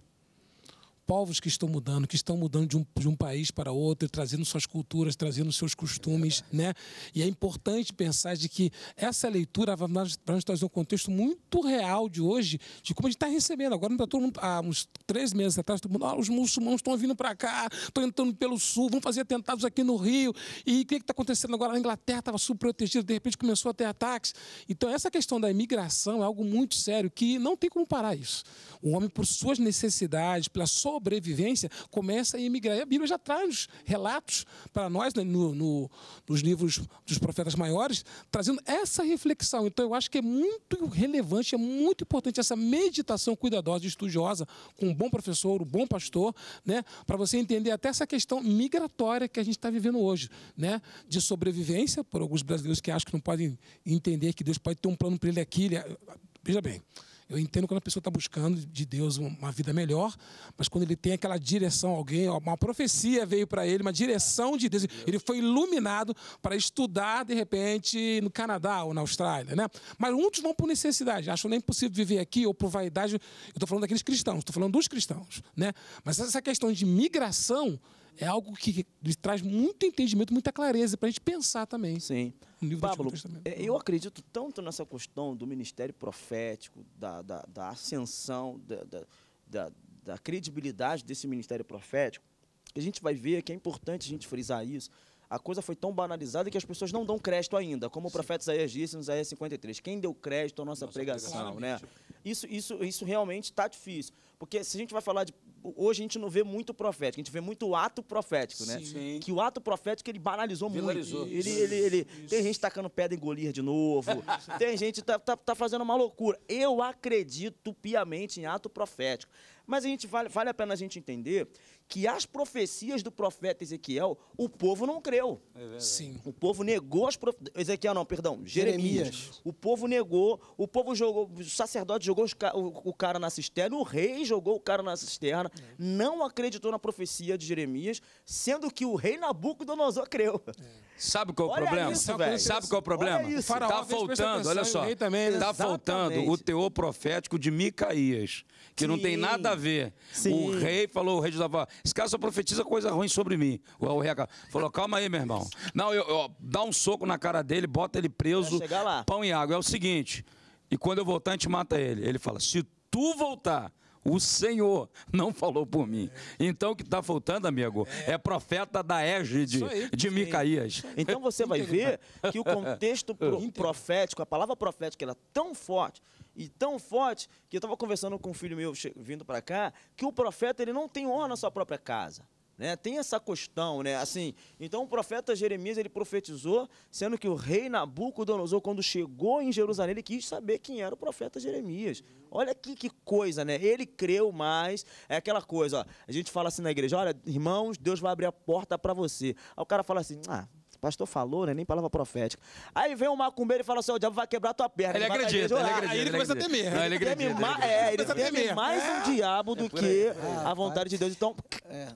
povos que estão mudando, que estão mudando de um, de um país para outro, trazendo suas culturas, trazendo seus costumes, é né? E é importante pensar de que essa leitura vai nos trazer um contexto muito real de hoje, de como a gente está recebendo. Agora, tá todo mundo, há ah, uns três meses atrás, todo mundo, ah, os muçulmanos estão vindo para cá, estão entrando pelo sul, vão fazer atentados aqui no Rio. E o que está acontecendo agora? A Inglaterra estava protegida, de repente começou a ter ataques. Então, essa questão da imigração é algo muito sério, que não tem como parar isso. O homem, por suas necessidades, pela sua sobrevivência, começa a emigrar. E a Bíblia já traz relatos para nós, né, no, no, nos livros dos profetas maiores, trazendo essa reflexão. Então, eu acho que é muito relevante, é muito importante essa meditação cuidadosa, estudiosa, com um bom professor, um bom pastor, né, para você entender até essa questão migratória que a gente está vivendo hoje, né, de sobrevivência, por alguns brasileiros que acham que não podem entender que Deus pode ter um plano para ele aqui. Ele, é, veja bem, eu entendo quando a pessoa está buscando de Deus uma vida melhor, mas quando ele tem aquela direção, alguém, uma profecia veio para ele, uma direção de Deus. Ele foi iluminado para estudar, de repente, no Canadá ou na Austrália. Né? Mas muitos vão por necessidade, acham nem possível viver aqui ou por vaidade. Eu estou falando daqueles cristãos, estou falando dos cristãos. Né? Mas essa questão de migração é algo que traz muito entendimento, muita clareza para a gente pensar também. Sim. Pablo, é, eu acredito tanto nessa questão do ministério profético, da, da, da ascensão, da, da, da credibilidade desse ministério profético, que a gente vai ver que é importante a gente frisar isso. A coisa foi tão banalizada que as pessoas não dão crédito ainda, como Sim. o profeta Isaías disse no Isaías 53. Quem deu crédito à nossa, nossa pregação, pregação, é né? Isso, isso, isso realmente está difícil. Porque se a gente vai falar de hoje a gente não vê muito profético, a gente vê muito ato profético, né? Sim. Que o ato profético ele banalizou Finalizou. muito. Ele, ele, ele, Isso. tem gente tá tacando pedra em Golias de novo, (laughs) tem gente tá, tá, tá fazendo uma loucura. Eu acredito piamente em ato profético. Mas a gente vale, vale a pena a gente entender que as profecias do profeta Ezequiel, o povo não creu. É Sim. O povo negou as profecias. Ezequiel não, perdão, Jeremias. Jeremias. O povo negou, o povo jogou, o sacerdote jogou ca... o cara na cisterna, o rei jogou o cara na cisterna, é. não acreditou na profecia de Jeremias, sendo que o rei Nabucodonosor creu. É. Sabe qual é o problema? Isso, Sabe qual é o problema? Tá Está faltando, olha só. Está né? faltando o teor profético de Micaías, que Sim. não tem nada a a ver. Sim. O rei falou, o rei de Davi esse cara só profetiza coisa ruim sobre mim. O rei falou, calma aí, meu irmão. Não, eu, eu, dá um soco na cara dele, bota ele preso, pão e água. É o seguinte, e quando eu voltar, a gente mata ele. Ele fala, se tu voltar... O Senhor não falou por mim. É. Então o que está faltando, amigo, é. é, profeta da égide aí, de Micaías. Então você (laughs) vai ver que o contexto (laughs) profético, a palavra profética, era é tão forte e tão forte que eu estava conversando com um filho meu vindo para cá, que o profeta ele não tem honra na sua própria casa. Né? Tem essa questão, né? Assim, então o profeta Jeremias ele profetizou, sendo que o rei Nabucodonosor, quando chegou em Jerusalém, ele quis saber quem era o profeta Jeremias. Olha aqui que coisa, né? Ele creu mais. É aquela coisa, ó, A gente fala assim na igreja: olha, irmãos, Deus vai abrir a porta para você. Aí o cara fala assim: ah, Pastor falou, né? Nem palavra profética. Aí vem um macumbeiro e fala assim: o diabo vai quebrar tua perna. Ele, acredita, ele acredita. Aí ah, ele, ele começa a temer. ele teme mais, é, ele teme mais um é. diabo do é que a é, vontade de Deus. Então,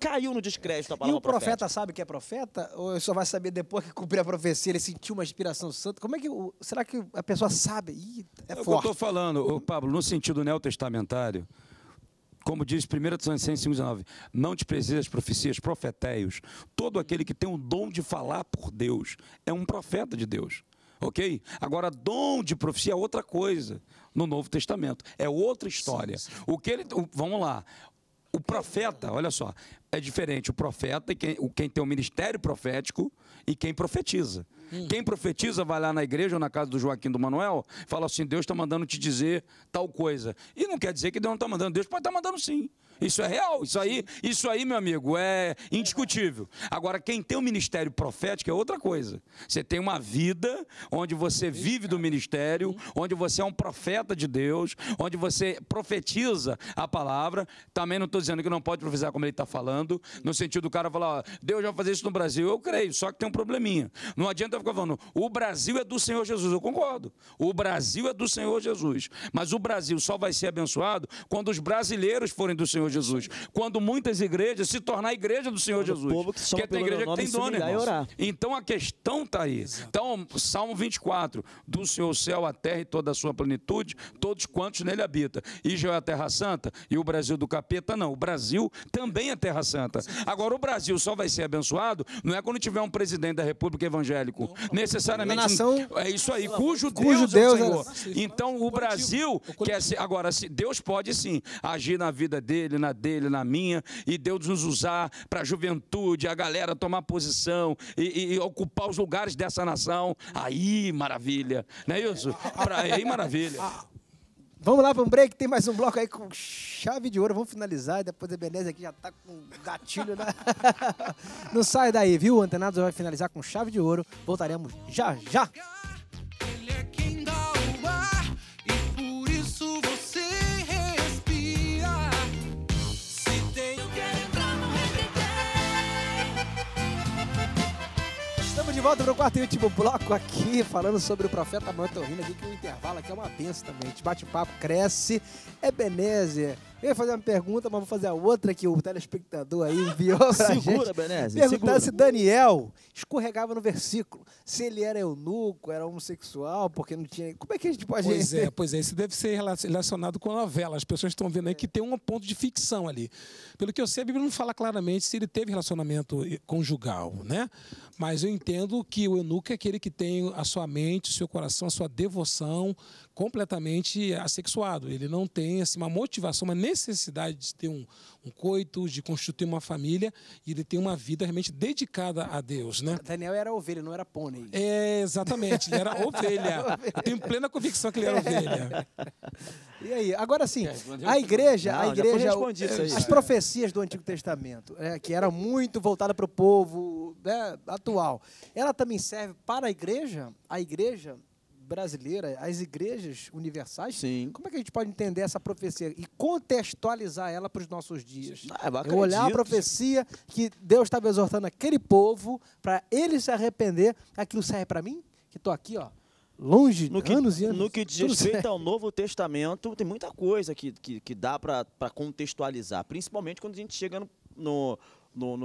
caiu no descrédito a palavra E o profeta sabe que é profeta? Ou só vai saber depois que cumprir a profecia? Ele sentiu uma inspiração santa? Como é que. Será que a pessoa sabe? Ih, é, forte. eu estou falando, Pablo, no sentido neotestamentário. Como diz 1 Tessalonicenses 5,19, não desprezei as profecias, profeteios. Todo aquele que tem o dom de falar por Deus é um profeta de Deus. Ok? Agora, dom de profecia é outra coisa no Novo Testamento. É outra história. Sim, sim. O que ele. vamos lá o profeta, olha só, é diferente o profeta e quem, quem tem o um ministério profético e quem profetiza. Hum. Quem profetiza vai lá na igreja ou na casa do Joaquim do Manuel, fala assim: Deus está mandando te dizer tal coisa. E não quer dizer que Deus não está mandando, Deus pode estar tá mandando sim. Isso é real, isso aí, isso aí, meu amigo, é indiscutível. Agora, quem tem um ministério profético é outra coisa. Você tem uma vida onde você vive do ministério, onde você é um profeta de Deus, onde você profetiza a palavra. Também não estou dizendo que não pode profetizar como ele está falando, no sentido do cara falar, ó, Deus vai fazer isso no Brasil. Eu creio, só que tem um probleminha. Não adianta eu ficar falando, o Brasil é do Senhor Jesus. Eu concordo. O Brasil é do Senhor Jesus. Mas o Brasil só vai ser abençoado quando os brasileiros forem do Senhor Senhor Jesus. Quando muitas igrejas se tornar igreja do Senhor Jesus. que Porque tem igreja que tem dono, Então a questão está aí. Então, Salmo 24. Do Senhor o céu, a terra e toda a sua plenitude, todos quantos nele habitam. Israel é a terra santa e o Brasil do capeta não. O Brasil também é terra santa. Agora, o Brasil só vai ser abençoado não é quando tiver um presidente da república evangélico. Necessariamente. Nação, é isso aí, cujo, é cujo Deus, é o Senhor. Então, o Brasil quer ser... Agora, se Deus pode sim agir na vida dele, dele, na dele, na minha, e Deus nos usar para a juventude, a galera tomar posição e, e, e, ocupar os lugares dessa nação. Aí, maravilha. Não é isso? Pra, aí, maravilha. Vamos lá para um break, tem mais um bloco aí com chave de ouro. Vamos finalizar, depois a Beleza aqui já tá com gatilho, né? (laughs) Não sai daí, viu? O Antenados vai finalizar com chave de ouro. Voltaremos já já. de volta para o quarto e último bloco aqui, falando sobre o profeta Mantorrino aqui, que o intervalo aqui é uma benção também. A gente bate papo, cresce. É Ebenezer, eu ia fazer uma pergunta, mas vou fazer a outra que o telespectador aí enviou pra segura, gente. Benese, Perguntar segura. se Daniel escorregava no versículo. Se ele era eunuco, era homossexual, porque não tinha... Como é que a gente pode... Pois é, (laughs) pois é. Isso deve ser relacionado com a novela. As pessoas estão vendo aí que tem um ponto de ficção ali. Pelo que eu sei, a Bíblia não fala claramente se ele teve relacionamento conjugal, né? Mas eu entendo que o eunuco é aquele que tem a sua mente, o seu coração, a sua devoção completamente assexuado. Ele não tem assim, uma motivação, uma necessidade de ter um, um coito, de constituir uma família, e ele tem uma vida realmente dedicada a Deus. Né? Daniel era ovelha, não era pônei. É, exatamente, ele era (laughs) ovelha. Eu tenho plena convicção que ele era ovelha. E aí, agora sim, é, a igreja, a igreja, as profecias do Antigo Testamento, né, que era muito voltada para o povo né, atual, ela também serve para a igreja? A igreja brasileira, as igrejas universais. Sim. Como é que a gente pode entender essa profecia e contextualizar ela para os nossos dias? Ah, eu, eu olhar a profecia que Deus estava exortando aquele povo para ele se arrepender. Aquilo serve para mim, que estou aqui, ó, longe, no que, anos e anos. No que diz respeito ao Novo Testamento, tem muita coisa que, que, que dá para contextualizar, principalmente quando a gente chega no, no, no,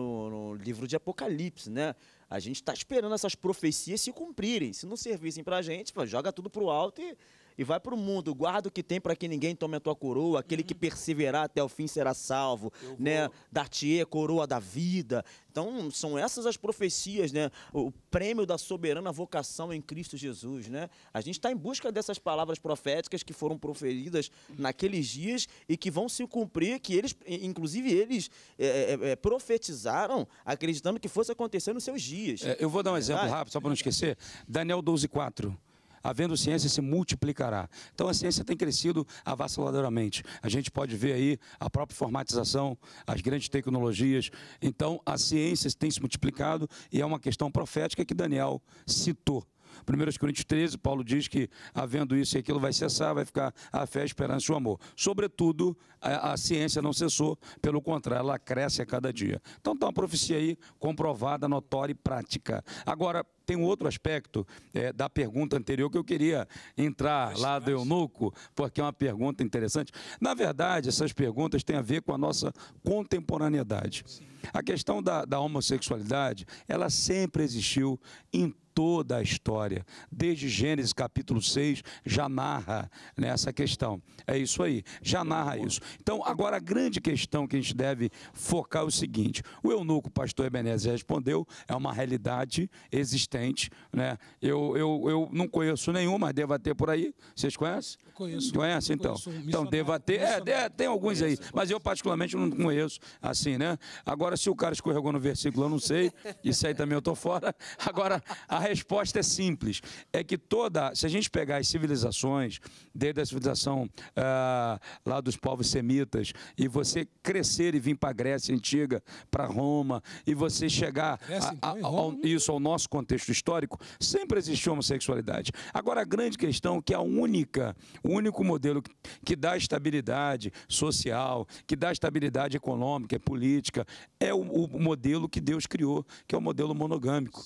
no livro de Apocalipse, né? A gente está esperando essas profecias se cumprirem. Se não servissem para a gente, pô, joga tudo para o alto e e vai para o mundo. Guarda o que tem para que ninguém tome a tua coroa. Aquele uhum. que perseverar até o fim será salvo. Eu né? dar te coroa da vida. Então, são essas as profecias, né? O prêmio da soberana vocação em Cristo Jesus, né? A gente está em busca dessas palavras proféticas que foram proferidas naqueles dias e que vão se cumprir, que eles, inclusive eles, é é, é, é, profetizaram acreditando que fosse acontecer nos seus dias. É, eu vou dar um exemplo rápido, só para não esquecer. Daniel 12, 4 havendo ciência se multiplicará. Então a ciência tem crescido avassaladoramente. A gente pode ver aí a própria formatização, as grandes tecnologias. Então a ciência tem se multiplicado e é uma questão profética que Daniel citou. 1 Coríntios 13, Paulo diz que, havendo isso e aquilo, vai cessar, vai ficar a fé, a esperança e o amor. Sobretudo, a, a ciência não cessou, pelo contrário, ela cresce a cada dia. Então, está uma profecia aí comprovada, notória e prática. Agora, tem um outro aspecto é, da pergunta anterior que eu queria entrar mas, lá mas... do eunuco, porque é uma pergunta interessante. Na verdade, essas perguntas têm a ver com a nossa contemporaneidade. Sim. A questão da, da homossexualidade, ela sempre existiu em toda a história. Desde Gênesis capítulo 6 já narra nessa né, questão. É isso aí, já narra isso. Então, agora a grande questão que a gente deve focar é o seguinte: o eunuco, o pastor Ebenezer, respondeu, é uma realidade existente. Né? Eu, eu, eu não conheço nenhum, mas deva ter por aí. Vocês conhecem? Eu conheço. Conhece, então? Conheço então, deva ter. É, é, tem alguns conheço, aí, mas eu particularmente não conheço, assim, né? Agora, se o cara escorregou no versículo, eu não sei, isso aí também eu estou fora. Agora, a resposta é simples: é que toda, se a gente pegar as civilizações, desde a civilização ah, lá dos povos semitas, e você crescer e vir para a Grécia antiga, para Roma, e você chegar Grécia, então, a, a, ao, isso ao nosso contexto histórico, sempre existiu homossexualidade. Agora, a grande questão é que a única, o único modelo que, que dá estabilidade social, que dá estabilidade econômica e política, é o, o modelo que Deus criou, que é o modelo monogâmico.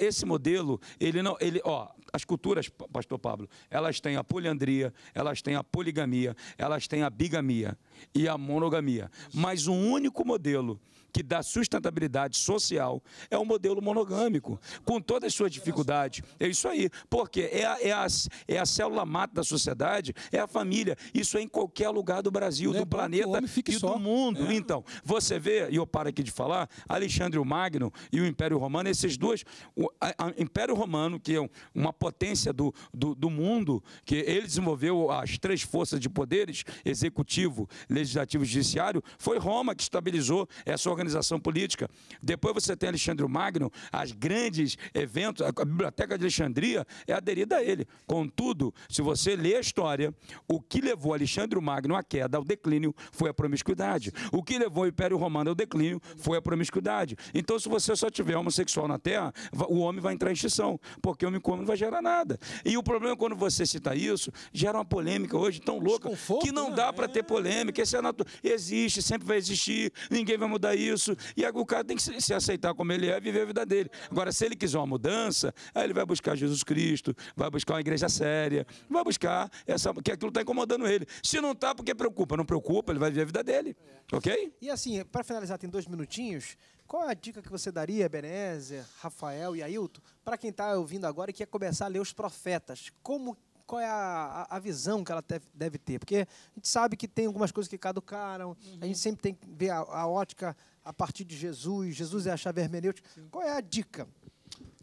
Esse modelo modelo, ele não, ele, ó, as culturas, pastor Pablo, elas têm a poliandria, elas têm a poligamia, elas têm a bigamia e a monogamia. Mas um único modelo que dá sustentabilidade social é um modelo monogâmico, com todas as suas dificuldades. É isso aí. Porque é a, é a, é a célula mata da sociedade, é a família. Isso é em qualquer lugar do Brasil, do é planeta e só. do mundo. É. Então, você vê, e eu paro aqui de falar, Alexandre o Magno e o Império Romano, esses dois, o a, a Império Romano, que é uma potência do, do, do mundo, que ele desenvolveu as três forças de poderes, executivo, legislativo e judiciário, foi Roma que estabilizou essa organização organização política. Depois você tem Alexandre Magno, as grandes eventos, a Biblioteca de Alexandria é aderida a ele. Contudo, se você lê a história, o que levou Alexandre Magno à queda, ao declínio, foi a promiscuidade. O que levou o Império Romano ao declínio foi a promiscuidade. Então, se você só tiver homossexual na Terra, o homem vai entrar em extinção, porque o homem com não vai gerar nada. E o problema é quando você cita isso, gera uma polêmica hoje tão louca que não né? dá é. para ter polêmica. Esse é natu... Existe, sempre vai existir, ninguém vai mudar isso isso. E o cara tem que se aceitar como ele é e viver a vida dele. Agora, se ele quiser uma mudança, aí ele vai buscar Jesus Cristo, vai buscar uma igreja séria, vai buscar essa, que aquilo está incomodando ele. Se não está, porque preocupa? Não preocupa, ele vai viver a vida dele. Ok? E assim, para finalizar, tem dois minutinhos. Qual é a dica que você daria, Benézer, Rafael e Ailton, para quem está ouvindo agora e quer começar a ler os profetas? Como qual é a, a, visão que ela deve ter. Porque a gente sabe que tem algumas coisas que caducaram, uhum. a gente sempre tem que ver a, a ótica a partir de Jesus, Jesus é a chave hermenêutica. Sim. Qual é a dica?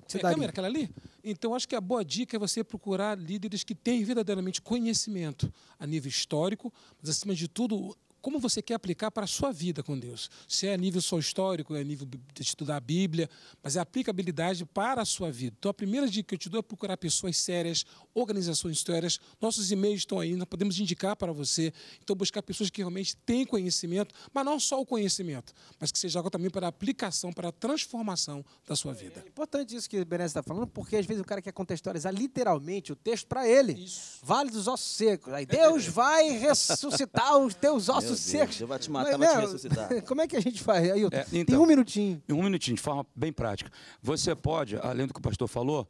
Você é câmera, aquela ali? Então, acho que a boa dica é você procurar líderes que têm verdadeiramente conhecimento a nível histórico, mas, acima de tudo, como você quer aplicar para a sua vida com Deus. Se é a nível só histórico, é a nível de estudar a Bíblia, mas é aplicabilidade para a sua vida. Então, a primeira dica que eu te dou é procurar pessoas sérias, organizações sérias. Nossos e-mails estão aí, nós podemos indicar para você. Então, buscar pessoas que realmente têm conhecimento, mas não só o conhecimento, mas que seja algo também para a aplicação, para a transformação da sua vida. É importante isso que o Benes está falando, porque às vezes o cara quer contextualizar literalmente o texto para ele. Isso. Vale dos ossos secos. Aí Deus (laughs) vai ressuscitar os teus ossos Deus, Eu vou te matar, Mas, vou te né, ressuscitar. (laughs) Como é que a gente faz? Aí, é, então, tem um então, minutinho. Um minutinho, de forma bem prática. Você pode, além do que o pastor falou,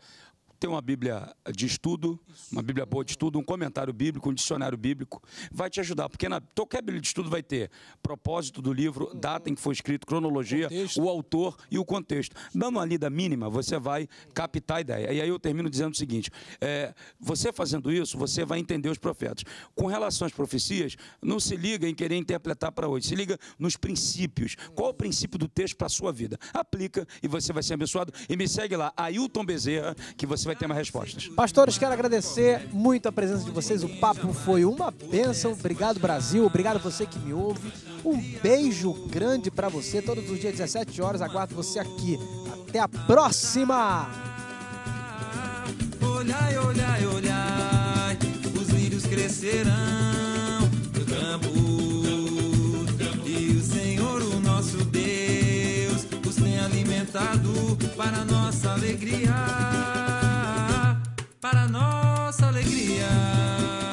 ter uma Bíblia de estudo, uma Bíblia boa de estudo, um comentário bíblico, um dicionário bíblico. Vai te ajudar, porque na, qualquer Bíblia de estudo vai ter propósito do livro, data em que foi escrito, cronologia, contexto. o autor e o contexto. Dando uma lida mínima, você vai captar a ideia. E aí eu termino dizendo o seguinte: é, você fazendo isso, você vai entender os profetas. Com relação às profecias, não se liga em querer interpretar para hoje, se liga nos princípios. Qual o princípio do texto para a sua vida? Aplica e você vai ser abençoado. E me segue lá, Ailton Bezerra, que você vai vai ter mais respostas. Pastores, quero agradecer muito a presença de vocês. O papo foi uma bênção. Obrigado, Brasil. Obrigado você que me ouve. Um beijo grande para você. Todos os dias, 17 horas, aguardo você aqui. Até a próxima! Olhai, olhai, olhai, os lírios crescerão no campo. E o Senhor, o nosso Deus, os tem alimentado para nossa alegria para nossa alegria.